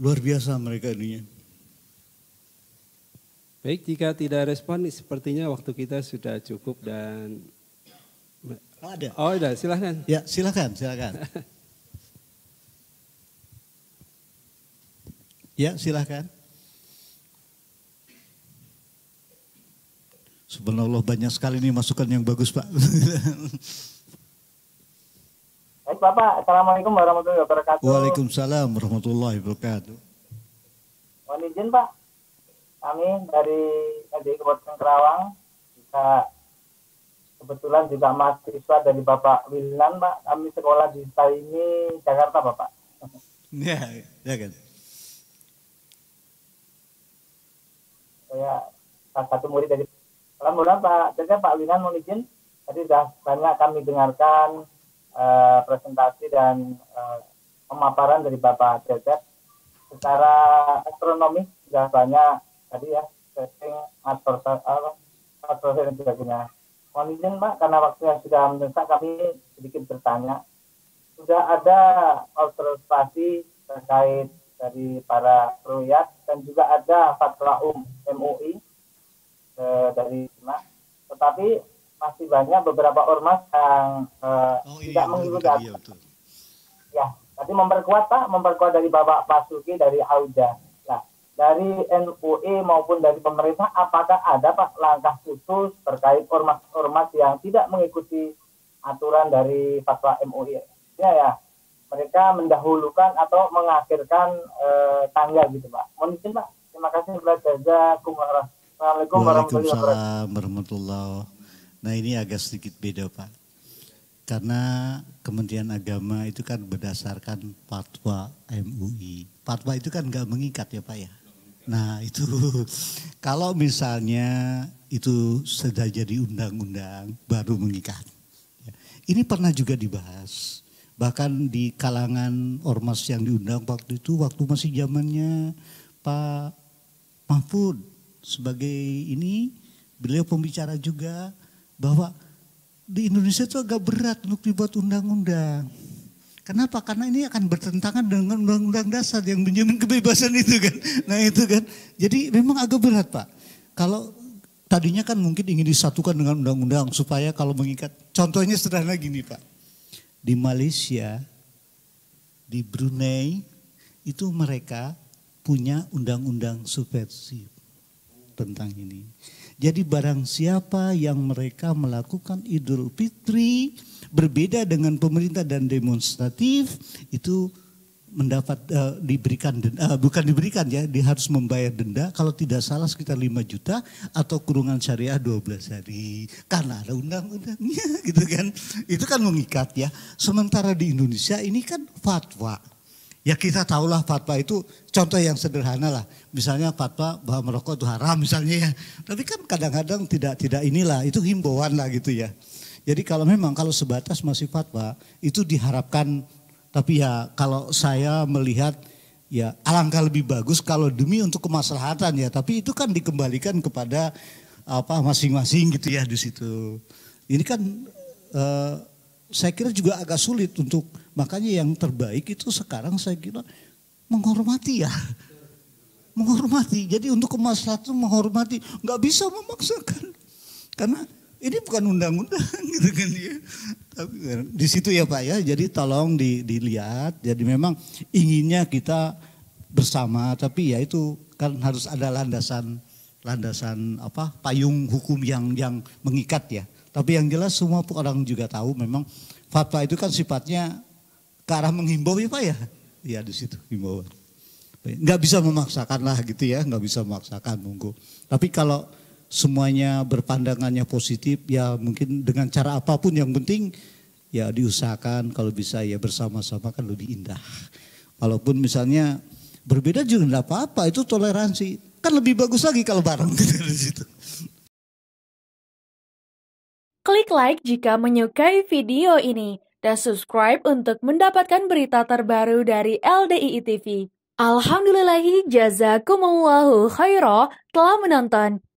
luar biasa mereka ininya. Baik, jika tidak respon, sepertinya waktu kita sudah cukup dan... Oh, ada. Oh ada, silahkan. Ya, silahkan, silahkan. ya, silahkan. Subhanallah banyak sekali nih masukan yang bagus Pak. Baik Bapak, Assalamualaikum warahmatullahi wabarakatuh. Waalaikumsalam warahmatullahi wabarakatuh. Mohon izin Pak, kami dari LDI Kabupaten Kerawang juga kebetulan juga mahasiswa dari Bapak Wilnan, Pak. Kami sekolah di ini Jakarta, Bapak. <laughs> Ya, ya kan. Saya salah satu murid dari Alhamdulillah Pak jadi Pak Wilnan mau izin. Tadi sudah banyak kami dengarkan uh, presentasi dan uh, pemaparan dari Bapak Jaga. Secara astronomi sudah banyak tadi ya setting atau apa atau dan sebagainya. Mohon izin Pak, karena waktunya sudah mendesak kami sedikit bertanya. Sudah ada observasi terkait dari para proyek dan juga ada fatwa um MUI eh, dari mak Tetapi masih banyak beberapa ormas yang eh, oh, iya, tidak mengikuti iya, iya Ya, tadi memperkuat Pak, memperkuat dari Bapak Pasuki dari Auda dari NUE maupun dari pemerintah apakah ada Pak langkah khusus terkait ormas-ormas yang tidak mengikuti aturan dari fatwa MUI? E? Ya ya, mereka mendahulukan atau mengakhirkan eh, tanggal gitu Pak. mungkin Pak. Terima kasih Pak Jazakum Assalamualaikum warahmatullahi wabarakatuh. Nah ini agak sedikit beda Pak. Karena Kementerian Agama itu kan berdasarkan fatwa MUI. E. Fatwa itu kan nggak mengikat ya Pak ya Nah itu <laughs> kalau misalnya itu sudah jadi undang-undang baru mengikat. Ya. Ini pernah juga dibahas. Bahkan di kalangan ormas yang diundang waktu itu waktu masih zamannya Pak Mahfud sebagai ini beliau pembicara juga bahwa di Indonesia itu agak berat untuk dibuat undang-undang Kenapa? Karena ini akan bertentangan dengan undang-undang dasar yang menjamin kebebasan itu kan. <laughs> Nah itu kan. Jadi memang agak berat Pak. Kalau tadinya kan mungkin ingin disatukan dengan undang-undang supaya kalau mengikat. Contohnya sederhana gini Pak. Di Malaysia, di Brunei, itu mereka punya undang-undang subversif tentang ini. Jadi barang siapa yang mereka melakukan Idul Fitri berbeda dengan pemerintah dan demonstratif itu mendapat uh, diberikan denda, uh, eh, bukan diberikan ya, dia harus membayar denda kalau tidak salah sekitar 5 juta atau kurungan syariah 12 hari karena ada undang-undangnya <laughs> gitu kan. Itu kan mengikat ya. Sementara di Indonesia ini kan fatwa. Ya kita tahulah fatwa itu contoh yang sederhana lah. Misalnya fatwa bahwa merokok itu haram misalnya ya. Tapi kan kadang-kadang tidak tidak inilah itu himbauan lah gitu ya. Jadi kalau memang kalau sebatas masih fatwa itu diharapkan tapi ya kalau saya melihat ya alangkah lebih bagus kalau demi untuk kemaslahatan ya. Tapi itu kan dikembalikan kepada apa masing-masing gitu ya di situ. Ini kan eh, saya kira juga agak sulit untuk makanya yang terbaik itu sekarang saya kira menghormati ya menghormati jadi untuk kemaslahatan menghormati nggak bisa memaksakan karena ini bukan undang-undang <laughs> gitu kan ya tapi di situ ya pak ya jadi tolong di, dilihat jadi memang inginnya kita bersama tapi ya itu kan harus ada landasan landasan apa payung hukum yang yang mengikat ya tapi yang jelas semua orang juga tahu memang fatwa itu kan sifatnya ke arah menghimbau ya Pak ya. Ya di situ himbauan. Nggak bisa memaksakan lah gitu ya, nggak bisa memaksakan monggo. Tapi kalau semuanya berpandangannya positif ya mungkin dengan cara apapun yang penting ya diusahakan kalau bisa ya bersama-sama kan lebih indah. Walaupun misalnya berbeda juga nggak apa-apa itu toleransi. Kan lebih bagus lagi kalau bareng <laughs> gitu di situ. Klik like jika menyukai video ini dan subscribe untuk mendapatkan berita terbaru dari LDII TV. Alhamdulillahi jazakumullahu khairah telah menonton.